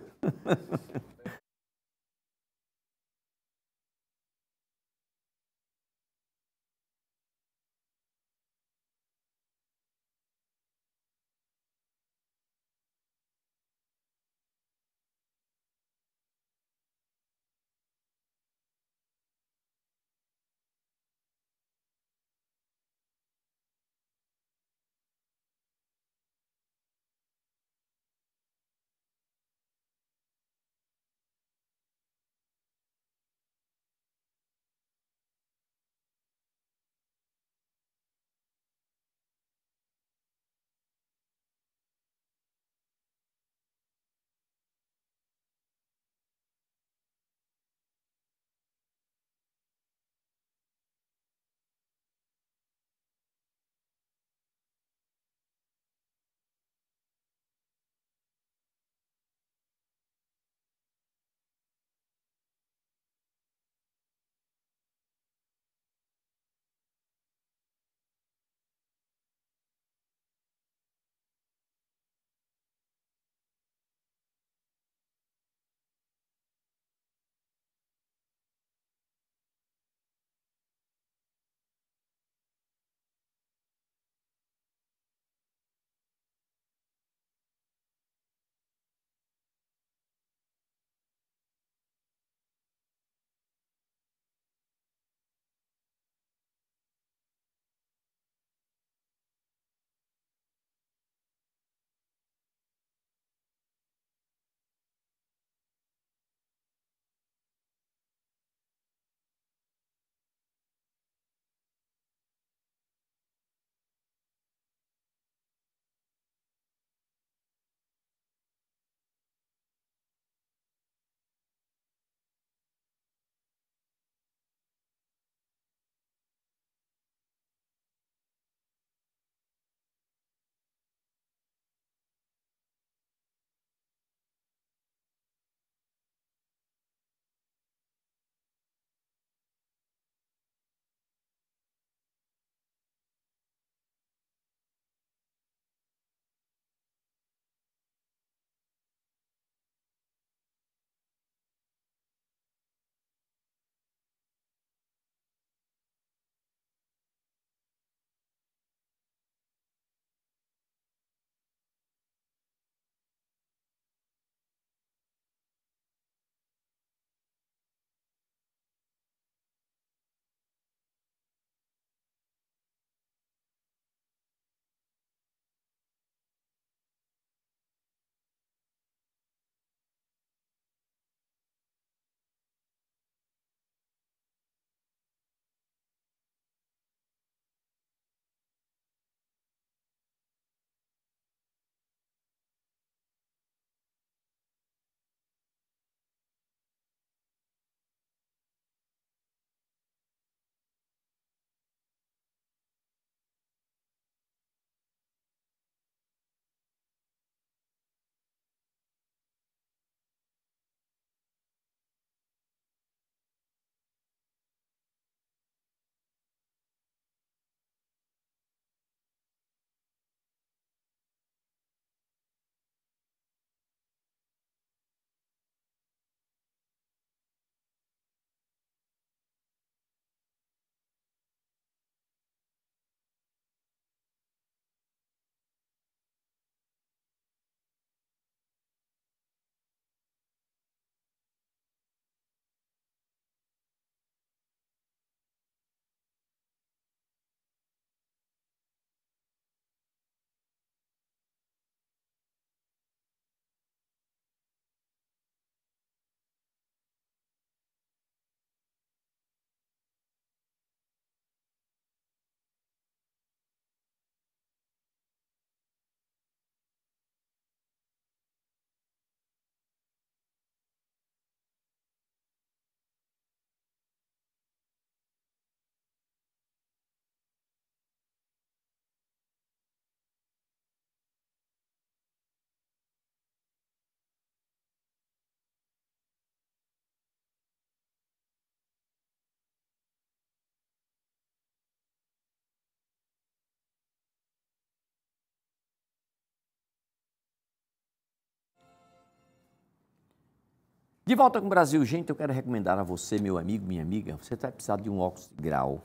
De volta com o Brasil, gente, eu quero recomendar a você, meu amigo, minha amiga, você vai precisar de um óculos de grau.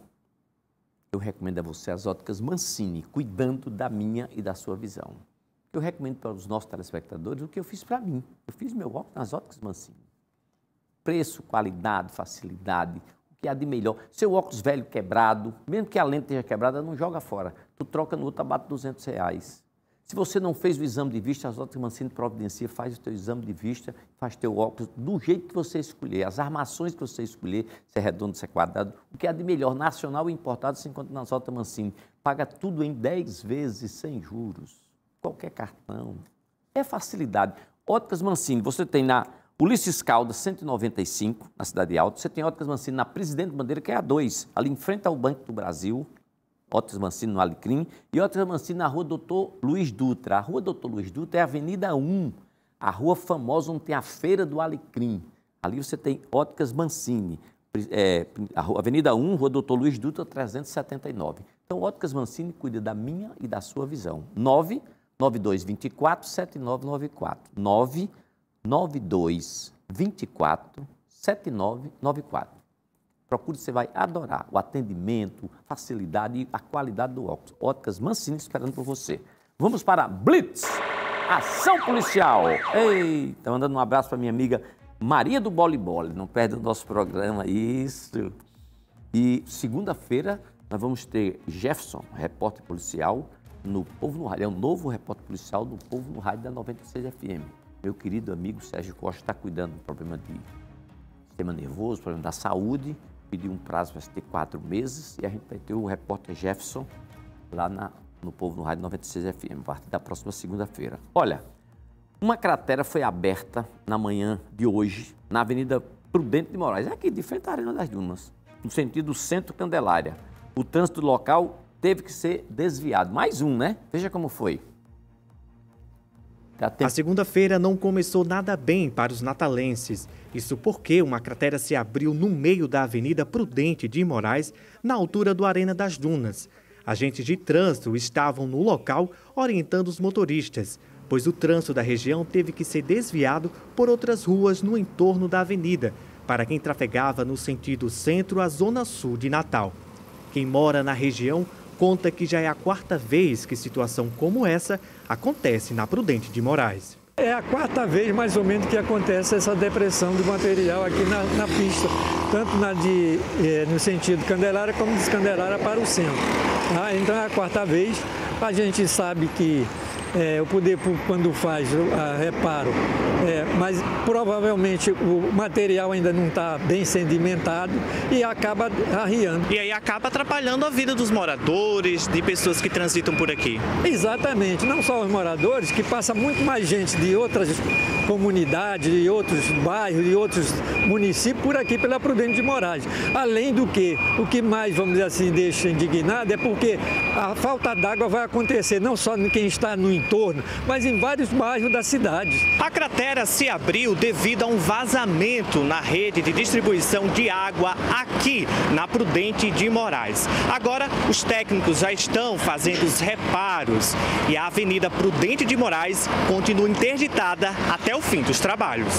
Eu recomendo a você as óticas Mancini, cuidando da minha e da sua visão. Eu recomendo para os nossos telespectadores o que eu fiz para mim. Eu fiz meu óculos nas óticas Mancini. Preço, qualidade, facilidade, o que há de melhor. Seu óculos velho quebrado, mesmo que a lente esteja quebrada, não joga fora. Tu troca no outro, abate tá 200 reais. Se você não fez o exame de vista, as óticas Mancini providencia, faz o teu exame de vista, faz teu óculos do jeito que você escolher, as armações que você escolher, se é redondo, se é quadrado, o que é de melhor, nacional e importado, se encontra nas óticas Mancini. Paga tudo em 10 vezes sem juros, qualquer cartão. É facilidade. Óticas Mancini, você tem na Ulisses Caldas, 195, na Cidade Alta, você tem Óticas Mancini na Presidente Bandeira, que é a 2, ali em frente ao Banco do Brasil, Otis Mancini no Alecrim e Otis Mancini na Rua Doutor Luiz Dutra. A Rua Doutor Luiz Dutra é a Avenida 1, a rua famosa onde tem a Feira do Alecrim. Ali você tem Óticas Mancini, é, a Avenida 1, Rua Doutor Luiz Dutra, 379. Então, Óticas Mancini cuida da minha e da sua visão. 9 9224 7994. 9 9224 7994. Procure, você vai adorar o atendimento, facilidade e a qualidade do óculos. Óticas Mancini esperando por você. Vamos para Blitz, ação policial. Eita, mandando um abraço para minha amiga Maria do Boli Não perde o nosso programa, isso. E segunda-feira nós vamos ter Jefferson, repórter policial, no Povo no Rádio. É o novo repórter policial do Povo no Rádio da 96 FM. Meu querido amigo Sérgio Costa está cuidando do problema de sistema nervoso, problema da saúde. Pedi um prazo, vai ter quatro meses, e a gente vai ter o repórter Jefferson lá na, no Povo no Rádio 96 FM, a partir da próxima segunda-feira. Olha, uma cratera foi aberta na manhã de hoje, na Avenida Prudente de Moraes, aqui de frente à Arena das Dunas, no sentido centro Candelária. O trânsito local teve que ser desviado. Mais um, né? Veja como foi. A segunda-feira não começou nada bem para os natalenses. Isso porque uma cratera se abriu no meio da Avenida Prudente de Moraes, na altura do Arena das Dunas. Agentes de trânsito estavam no local orientando os motoristas, pois o trânsito da região teve que ser desviado por outras ruas no entorno da avenida, para quem trafegava no sentido centro à zona sul de Natal. Quem mora na região conta que já é a quarta vez que situação como essa acontece na Prudente de Moraes. É a quarta vez, mais ou menos, que acontece essa depressão do material aqui na, na pista, tanto na de, é, no sentido Candelária como de Candelária para o centro. Tá? Então é a quarta vez. A gente sabe que é, o poder público quando faz a, reparo, é, mas provavelmente o material ainda não está bem sedimentado e acaba arriando. E aí acaba atrapalhando a vida dos moradores, de pessoas que transitam por aqui. Exatamente, não só os moradores, que passa muito mais gente de outras comunidades, de outros bairros, de outros municípios por aqui pela Prudente de Moraes. Além do que, o que mais, vamos dizer assim, deixa indignado é porque a falta d'água vai acontecer não só em quem está no entorno, mas em vários bairros da cidade. A cratera se abriu devido a um vazamento na rede de distribuição de água aqui na Prudente de Moraes. Agora, os técnicos já estão fazendo os reparos e a Avenida Prudente de Moraes continua interditada até o fim dos trabalhos.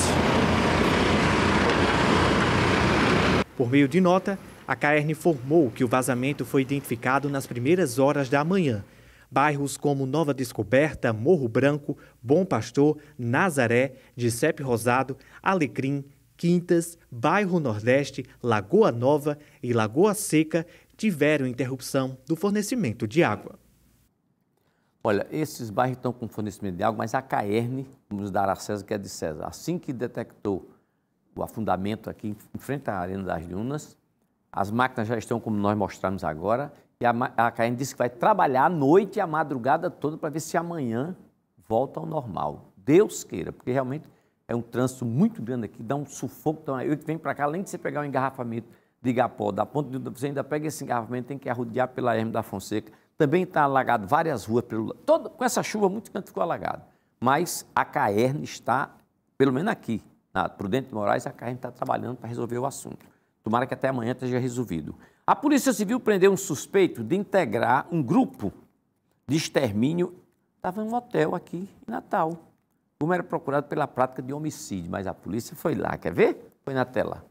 Por meio de nota, a CAERN informou que o vazamento foi identificado nas primeiras horas da manhã Bairros como Nova Descoberta, Morro Branco, Bom Pastor, Nazaré, Giuseppe Rosado, Alecrim, Quintas, Bairro Nordeste, Lagoa Nova e Lagoa Seca tiveram interrupção do fornecimento de água. Olha, esses bairros estão com fornecimento de água, mas a CAERN, vamos dar a César que é de César, assim que detectou o afundamento aqui em frente à Arena das Dunas, as máquinas já estão, como nós mostramos agora, e a, a Karen disse que vai trabalhar a noite e a madrugada toda para ver se amanhã volta ao normal. Deus queira, porque realmente é um trânsito muito grande aqui, dá um sufoco. Então, eu que venho para cá, além de você pegar o um engarrafamento de Igapó, da ponta de você ainda pega esse engarrafamento, tem que arrodear pela Hermes da Fonseca. Também está alagado várias ruas pelo todo Com essa chuva, muito canto ficou alagado. Mas a Caerne está, pelo menos aqui, na Prudente de Moraes, a Caerne está trabalhando para resolver o assunto. Tomara que até amanhã esteja resolvido. A Polícia Civil prendeu um suspeito de integrar um grupo de extermínio. Estava em um hotel aqui em Natal. O homem era procurado pela prática de homicídio, mas a polícia foi lá. Quer ver? Foi na tela.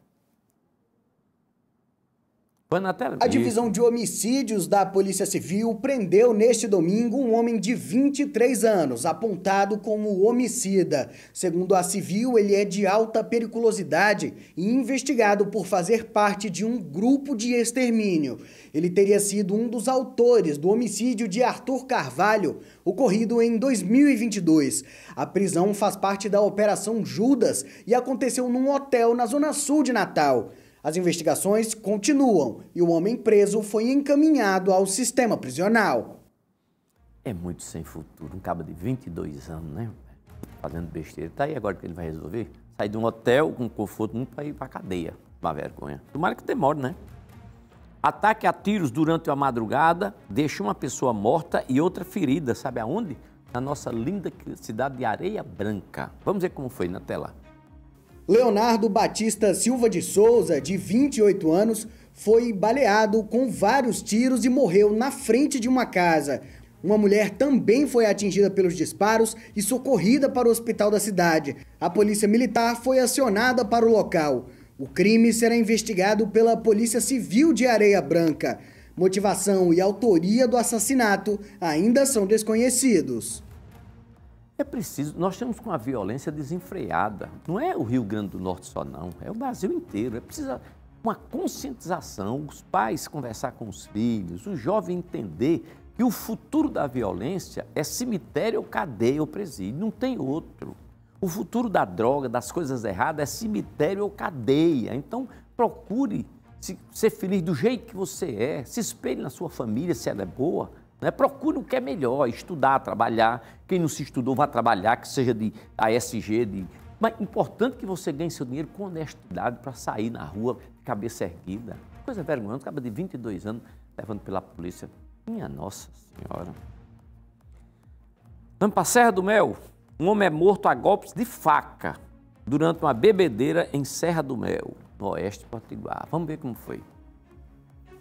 A divisão de homicídios da Polícia Civil prendeu neste domingo um homem de 23 anos, apontado como homicida. Segundo a civil, ele é de alta periculosidade e investigado por fazer parte de um grupo de extermínio. Ele teria sido um dos autores do homicídio de Arthur Carvalho, ocorrido em 2022. A prisão faz parte da Operação Judas e aconteceu num hotel na zona sul de Natal. As investigações continuam e o homem preso foi encaminhado ao sistema prisional. É muito sem futuro. Um cabo de 22 anos, né? Fazendo besteira. Tá aí agora que ele vai resolver? Sair de um hotel com conforto muito para ir para cadeia. Uma vergonha. Tomara que demore, né? Ataque a tiros durante a madrugada deixou uma pessoa morta e outra ferida. Sabe aonde? Na nossa linda cidade de Areia Branca. Vamos ver como foi na né? tela. Leonardo Batista Silva de Souza, de 28 anos, foi baleado com vários tiros e morreu na frente de uma casa. Uma mulher também foi atingida pelos disparos e socorrida para o hospital da cidade. A polícia militar foi acionada para o local. O crime será investigado pela Polícia Civil de Areia Branca. Motivação e autoria do assassinato ainda são desconhecidos. É preciso, nós temos com a violência desenfreada. Não é o Rio Grande do Norte só, não, é o Brasil inteiro. É preciso uma conscientização, os pais conversar com os filhos, o jovem entender que o futuro da violência é cemitério, cadeia ou presídio, não tem outro. O futuro da droga, das coisas erradas, é cemitério ou cadeia. Então, procure ser feliz do jeito que você é, se espelhe na sua família, se ela é boa, né? Procure o que é melhor, estudar, trabalhar. Quem não se estudou, vá trabalhar, que seja de ASG, de... Mas é importante que você ganhe seu dinheiro com honestidade para sair na rua, cabeça erguida. Coisa vergonhosa, acaba de 22 anos, levando pela polícia. Minha Nossa Senhora. Vamos para a Serra do Mel. Um homem é morto a golpes de faca durante uma bebedeira em Serra do Mel, no oeste de Potiguar. Vamos ver como foi.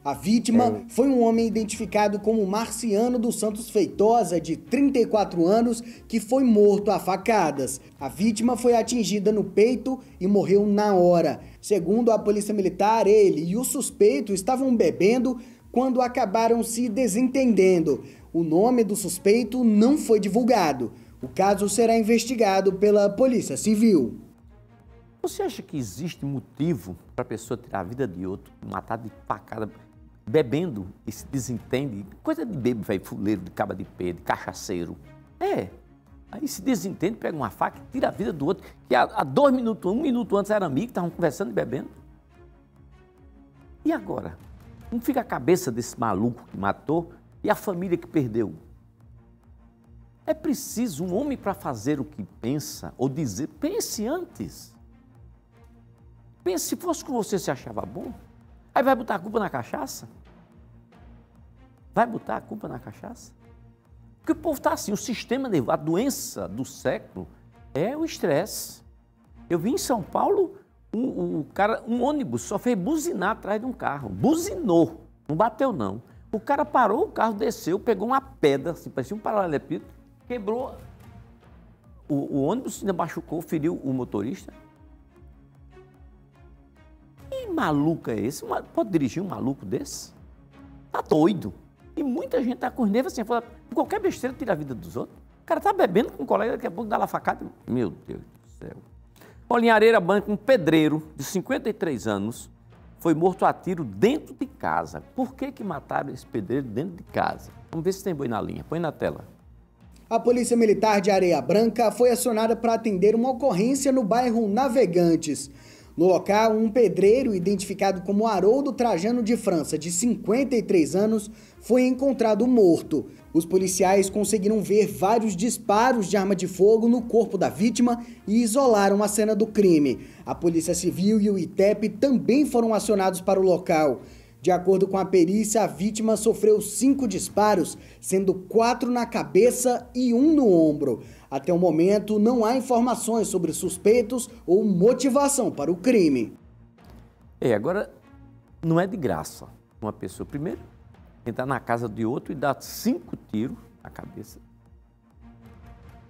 A vítima é. foi um homem identificado como Marciano dos Santos Feitosa, de 34 anos, que foi morto a facadas. A vítima foi atingida no peito e morreu na hora. Segundo a polícia militar, ele e o suspeito estavam bebendo quando acabaram se desentendendo. O nome do suspeito não foi divulgado. O caso será investigado pela Polícia Civil. Você acha que existe motivo para a pessoa tirar a vida de outro, matar de facada? bebendo e se desentende. Coisa de bebo, velho, fuleiro, de caba de pé, de cachaceiro. É. Aí se desentende, pega uma faca, tira a vida do outro, que há, dois minutos, um minuto antes era amigo, estavam conversando e bebendo. E agora? Não fica a cabeça desse maluco que matou e a família que perdeu. É preciso um homem para fazer o que pensa ou dizer, pense antes. Pense, se fosse com você, se achava bom? Aí vai botar a culpa na cachaça? Vai botar a culpa na cachaça? Porque o povo está assim, o sistema nervoso, a doença do século é o estresse. Eu vi em São Paulo um, um, cara, um ônibus só fez buzinar atrás de um carro. Buzinou, não bateu não. O cara parou, o carro desceu, pegou uma pedra, assim, parecia um paralelepípedo, quebrou. O, o ônibus ainda machucou, feriu o motorista que maluco é esse? Pode dirigir um maluco desse? Tá doido. E muita gente tá com os nervos assim, fala, qualquer besteira tira a vida dos outros. O cara tá bebendo com um colega, daqui a pouco dá lá facada. Meu Deus do céu. Olha, em Areira Branca, um pedreiro de 53 anos foi morto a tiro dentro de casa. Por que, que mataram esse pedreiro dentro de casa? Vamos ver se tem boi na linha. Põe na tela. A Polícia Militar de Areia Branca foi acionada para atender uma ocorrência no bairro Navegantes. No local, um pedreiro identificado como Haroldo Trajano de França, de 53 anos, foi encontrado morto. Os policiais conseguiram ver vários disparos de arma de fogo no corpo da vítima e isolaram a cena do crime. A Polícia Civil e o ITEP também foram acionados para o local. De acordo com a perícia, a vítima sofreu cinco disparos, sendo quatro na cabeça e um no ombro. Até o momento, não há informações sobre suspeitos ou motivação para o crime. E agora, não é de graça uma pessoa, primeiro, entrar na casa de outro e dar cinco tiros na cabeça.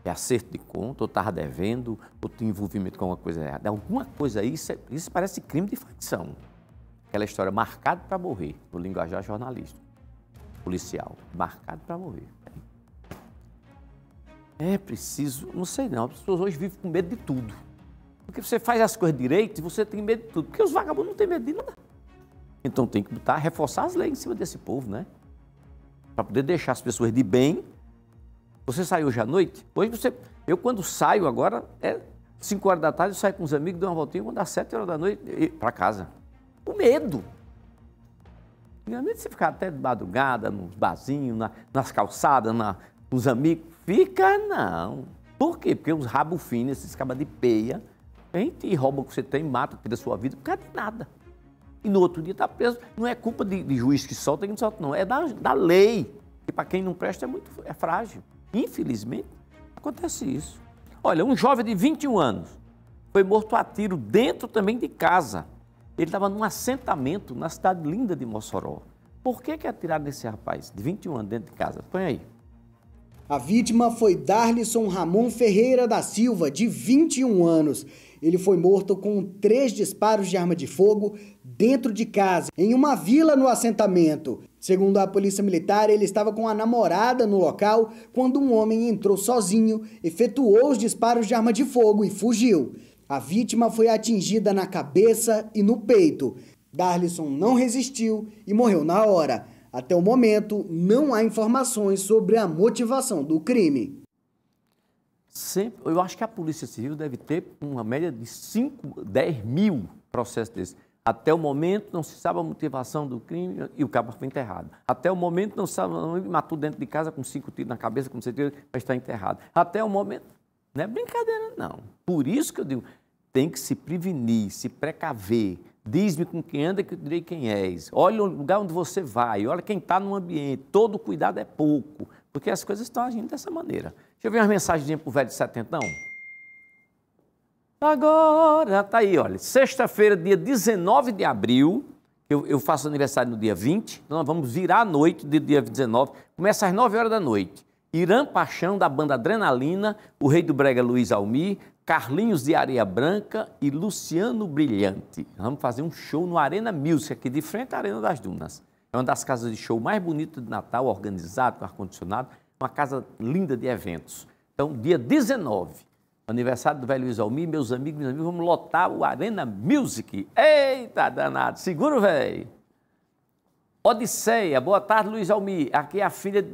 É acerto de conta, ou estava devendo, ou tem envolvimento com alguma coisa errada. Alguma coisa aí, isso, é, isso parece crime de facção. Aquela história, marcado para morrer, no linguajar jornalista, policial, marcado para morrer. É preciso, não sei não, as pessoas hoje vivem com medo de tudo. Porque você faz as coisas direito e você tem medo de tudo. Porque os vagabundos não têm medo de nada. Então tem que botar, reforçar as leis em cima desse povo, né? Para poder deixar as pessoas de bem. Você saiu hoje à noite? Hoje você. Eu quando saio agora, é 5 horas da tarde, eu saio com os amigos, dou uma voltinha, quando dá 7 horas da noite, para casa. O medo. Antigamente é você ficava até de madrugada, nos barzinhos, na, nas calçadas, na, nos amigos. Fica não. Por quê? Porque os rabo finos, esses cabas de peia, vem te rouba o que você tem, mata, toda a sua vida, por causa de nada. E no outro dia está preso. Não é culpa de, de, juiz que solta, que não solta, não. É da, da lei. E para quem não presta é muito é frágil. Infelizmente, acontece isso. Olha, um jovem de 21 anos foi morto a tiro dentro também de casa. Ele estava num assentamento na cidade linda de Mossoró. Por que, que atiraram nesse rapaz de 21 anos dentro de casa? Põe aí. A vítima foi Darlison Ramon Ferreira da Silva, de 21 anos. Ele foi morto com três disparos de arma de fogo dentro de casa, em uma vila no assentamento. Segundo a polícia militar, ele estava com a namorada no local quando um homem entrou sozinho, efetuou os disparos de arma de fogo e fugiu. A vítima foi atingida na cabeça e no peito. Darlison não resistiu e morreu na hora. Até o momento, não há informações sobre a motivação do crime. Sempre, eu acho que a Polícia Civil deve ter uma média de 5, 10 mil processos desses. Até o momento não se sabe a motivação do crime e o cabo foi enterrado. Até o momento não se sabe, ele matou dentro de casa com cinco tiros na cabeça, com certeza, mas está enterrado. Até o momento não é brincadeira, não. Por isso que eu digo, tem que se prevenir, se precaver. Diz-me com quem anda que eu direi quem és. Olha o lugar onde você vai, olha quem está no ambiente. Todo cuidado é pouco, porque as coisas estão agindo dessa maneira. Deixa eu ver uma mensagem para o velho de Não. Agora, tá aí, olha, sexta-feira, dia 19 de abril, eu, eu, faço aniversário no dia 20, então nós vamos virar a noite do dia 19, começa às 9 horas da noite. Irã Paixão, da banda Adrenalina, o Rei do Brega Luiz Almir, Carlinhos de Areia Branca e Luciano Brilhante. Vamos fazer um show no Arena Music, aqui de frente à Arena das Dunas. É uma das casas de show mais bonitas de Natal, organizado, com ar-condicionado, uma casa linda de eventos. Então, dia 19, aniversário do velho Luiz Almir, meus amigos, meus amigos, vamos lotar o Arena Music. Eita, danado, seguro, velho. Odisseia, boa tarde, Luiz Almir. Aqui é a filha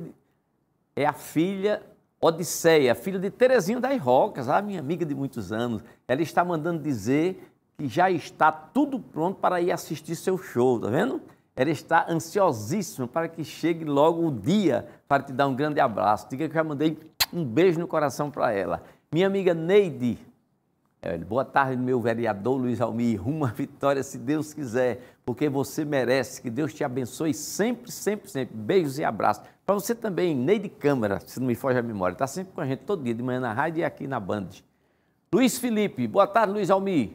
é a filha Odisseia, filha de Terezinha das Rocas, a minha amiga de muitos anos. Ela está mandando dizer que já está tudo pronto para ir assistir seu show, tá vendo? Ela está ansiosíssima para que chegue logo o dia para te dar um grande abraço. Diga que eu já mandei um beijo no coração para ela. Minha amiga Neide, Boa tarde, meu vereador Luiz Almir. Uma vitória, se Deus quiser, porque você merece. Que Deus te abençoe sempre, sempre, sempre. Beijos e abraços. Para você também, Neide Câmara, se não me foge a memória. Está sempre com a gente todo dia, de manhã na rádio e aqui na Band. Luiz Felipe, boa tarde, Luiz Almir.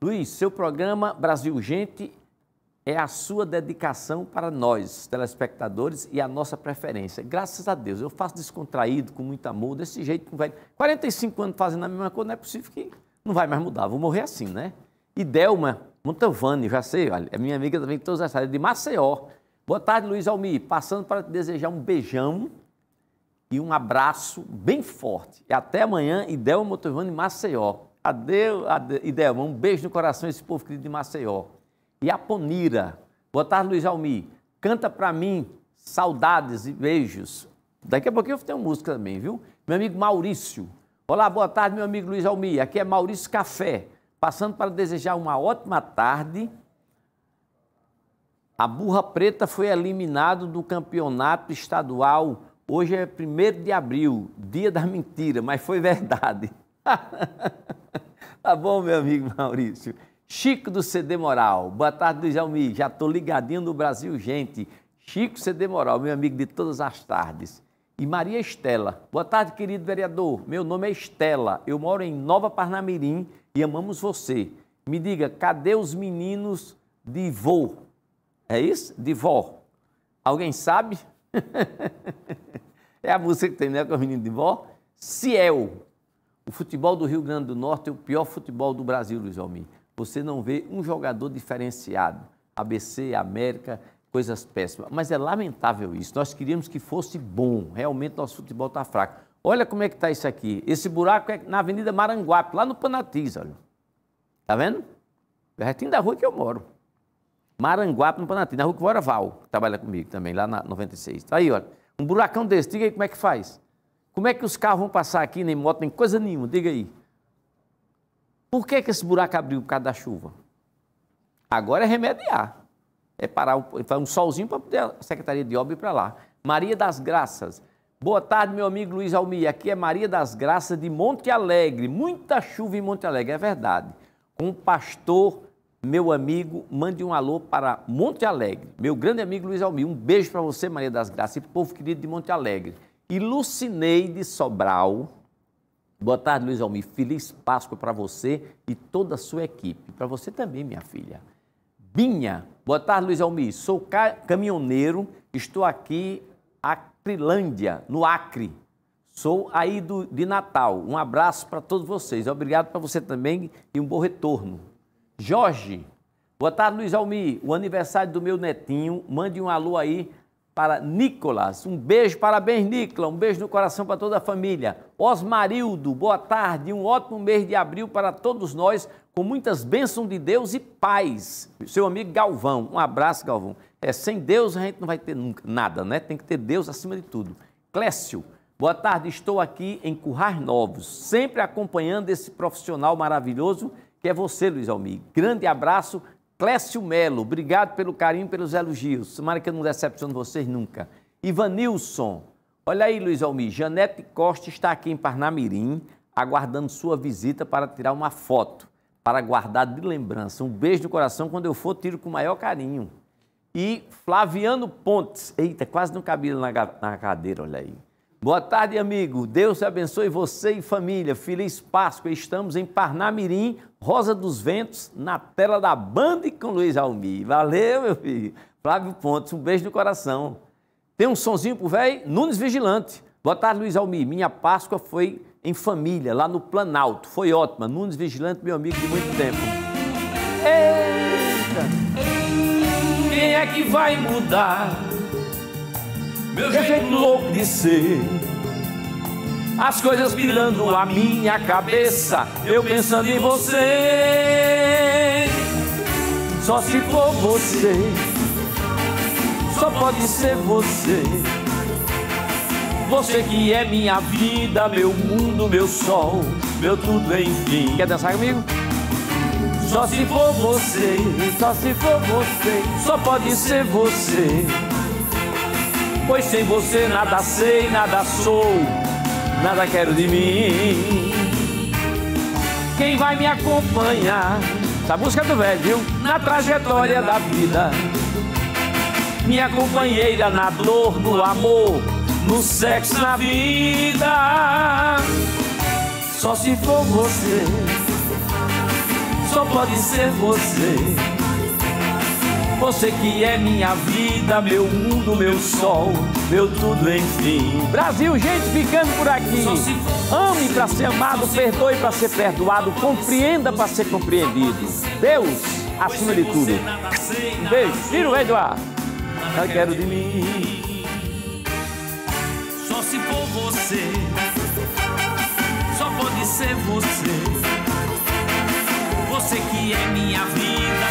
Luiz, seu programa Brasil Gente é a sua dedicação para nós, telespectadores, e a nossa preferência. Graças a Deus, eu faço descontraído, com muito amor, desse jeito, com velho. 45 anos fazendo a mesma coisa, não é possível que não vai mais mudar, vou morrer assim, né? E Delma Montavani, já sei, olha, é minha amiga também de todas as áreas, de Maceió. Boa tarde, Luiz Almi. Passando para te desejar um beijão e um abraço bem forte. E até amanhã, Idelma Motovani Maceió. Adeus, Idelma, um beijo no coração esse povo querido de Maceió. E a Ponira. Boa tarde, Luiz Almi. Canta para mim saudades e beijos. Daqui a pouquinho eu tenho música também, viu? Meu amigo Maurício. Olá, boa tarde, meu amigo Luiz Almi. Aqui é Maurício Café, passando para desejar uma ótima tarde. A Burra Preta foi eliminado do campeonato estadual. Hoje é 1 de abril, dia da mentira, mas foi verdade. tá bom, meu amigo Maurício. Chico do CD Moral. Boa tarde, Luiz Almi. Já estou ligadinho no Brasil, gente. Chico CD Moral, meu amigo de todas as tardes e Maria Estela. Boa tarde, querido vereador. Meu nome é Estela. Eu moro em Nova Parnamirim e amamos você. Me diga, cadê os meninos de vô? É isso? De vó. Alguém sabe? é a música que tem, né? Com os meninos de vó. Ciel. O futebol do Rio Grande do Norte é o pior futebol do Brasil, Luiz Almir. Você não vê um jogador diferenciado. ABC, América, coisas péssimas. Mas é lamentável isso. Nós queríamos que fosse bom. Realmente nosso futebol está fraco. Olha como é que está isso aqui. Esse buraco é na Avenida Maranguape, lá no Panatis, olha. Tá vendo? Pertinho da rua que eu moro. Maranguape, no Panatis, na rua que mora Val, que trabalha comigo também, lá na 96. Está aí, olha. Um buracão desse, diga aí como é que faz. Como é que os carros vão passar aqui, nem moto, nem coisa nenhuma, diga aí. Por que, é que esse buraco abriu por causa da chuva? Agora é remediar é parar um, solzinho para poder a Secretaria de Obra ir para lá. Maria das Graças. Boa tarde, meu amigo Luiz Almir. Aqui é Maria das Graças de Monte Alegre. Muita chuva em Monte Alegre, é verdade. Com um pastor, meu amigo, mande um alô para Monte Alegre. Meu grande amigo Luiz Almir. Um beijo para você, Maria das Graças, e povo querido de Monte Alegre. E Lucineide Sobral. Boa tarde, Luiz Almir. Feliz Páscoa para você e toda a sua equipe. Para você também, minha filha. Binha. Boa tarde, Luiz Almi. Sou caminhoneiro, estou aqui Acrilândia, no Acre. Sou aí do, de Natal. Um abraço para todos vocês. Obrigado para você também e um bom retorno. Jorge, boa tarde, Luiz Almi. O aniversário do meu netinho. Mande um alô aí para Nicolas. Um beijo, parabéns, Nicolas. Um beijo no coração para toda a família. Osmarildo, boa tarde. Um ótimo mês de abril para todos nós com muitas bênçãos de Deus e paz. Seu amigo Galvão, um abraço, Galvão. É, sem Deus a gente não vai ter nunca nada, né? Tem que ter Deus acima de tudo. Clécio, boa tarde, estou aqui em Currais Novos, sempre acompanhando esse profissional maravilhoso que é você, Luiz Almir. Grande abraço, Clécio Melo, obrigado pelo carinho, pelos elogios. Tomara que eu não decepcione vocês nunca. Ivanilson, olha aí, Luiz Almir, Janete Costa está aqui em Parnamirim, aguardando sua visita para tirar uma foto para guardar de lembrança. Um beijo no coração, quando eu for, tiro com o maior carinho. E Flaviano Pontes, eita, quase não cabia na, cadeira, olha aí. Boa tarde, amigo. Deus abençoe você e família. Feliz Páscoa. Estamos em Parnamirim, Rosa dos Ventos, na tela da Band com Luiz Almir. Valeu, meu filho. Flávio Pontes, um beijo no coração. Tem um sonzinho pro velho? Nunes Vigilante. Boa tarde, Luiz Almir. Minha Páscoa foi em família, lá no Planalto. Foi ótima. Nunes Vigilante, meu amigo de muito tempo. Eita! Quem é que vai mudar meu jeito, jeito louco de ser? As coisas virando a minha cabeça, eu pensando em você. Só se for você, só pode ser você. Você que é minha vida, meu mundo, meu sol, meu tudo, enfim. Quer dançar comigo? Só se for você, só se for você, só pode ser você. Pois sem você nada sei, nada sou, nada quero de mim. Quem vai me acompanhar? Essa música é do velho, viu? Na trajetória da vida. Minha companheira na dor, no amor no sexo, na vida. Só se for você, só pode ser você. Você que é minha vida, meu mundo, meu sol, meu tudo, enfim. Brasil, gente, ficando por aqui. Ame para ser amado, perdoe para ser perdoado, compreenda para ser compreendido. Deus, acima de tudo. Um beijo, tira o rei Eu quero de mim. Só se for você, só pode ser você. Você que é minha vida.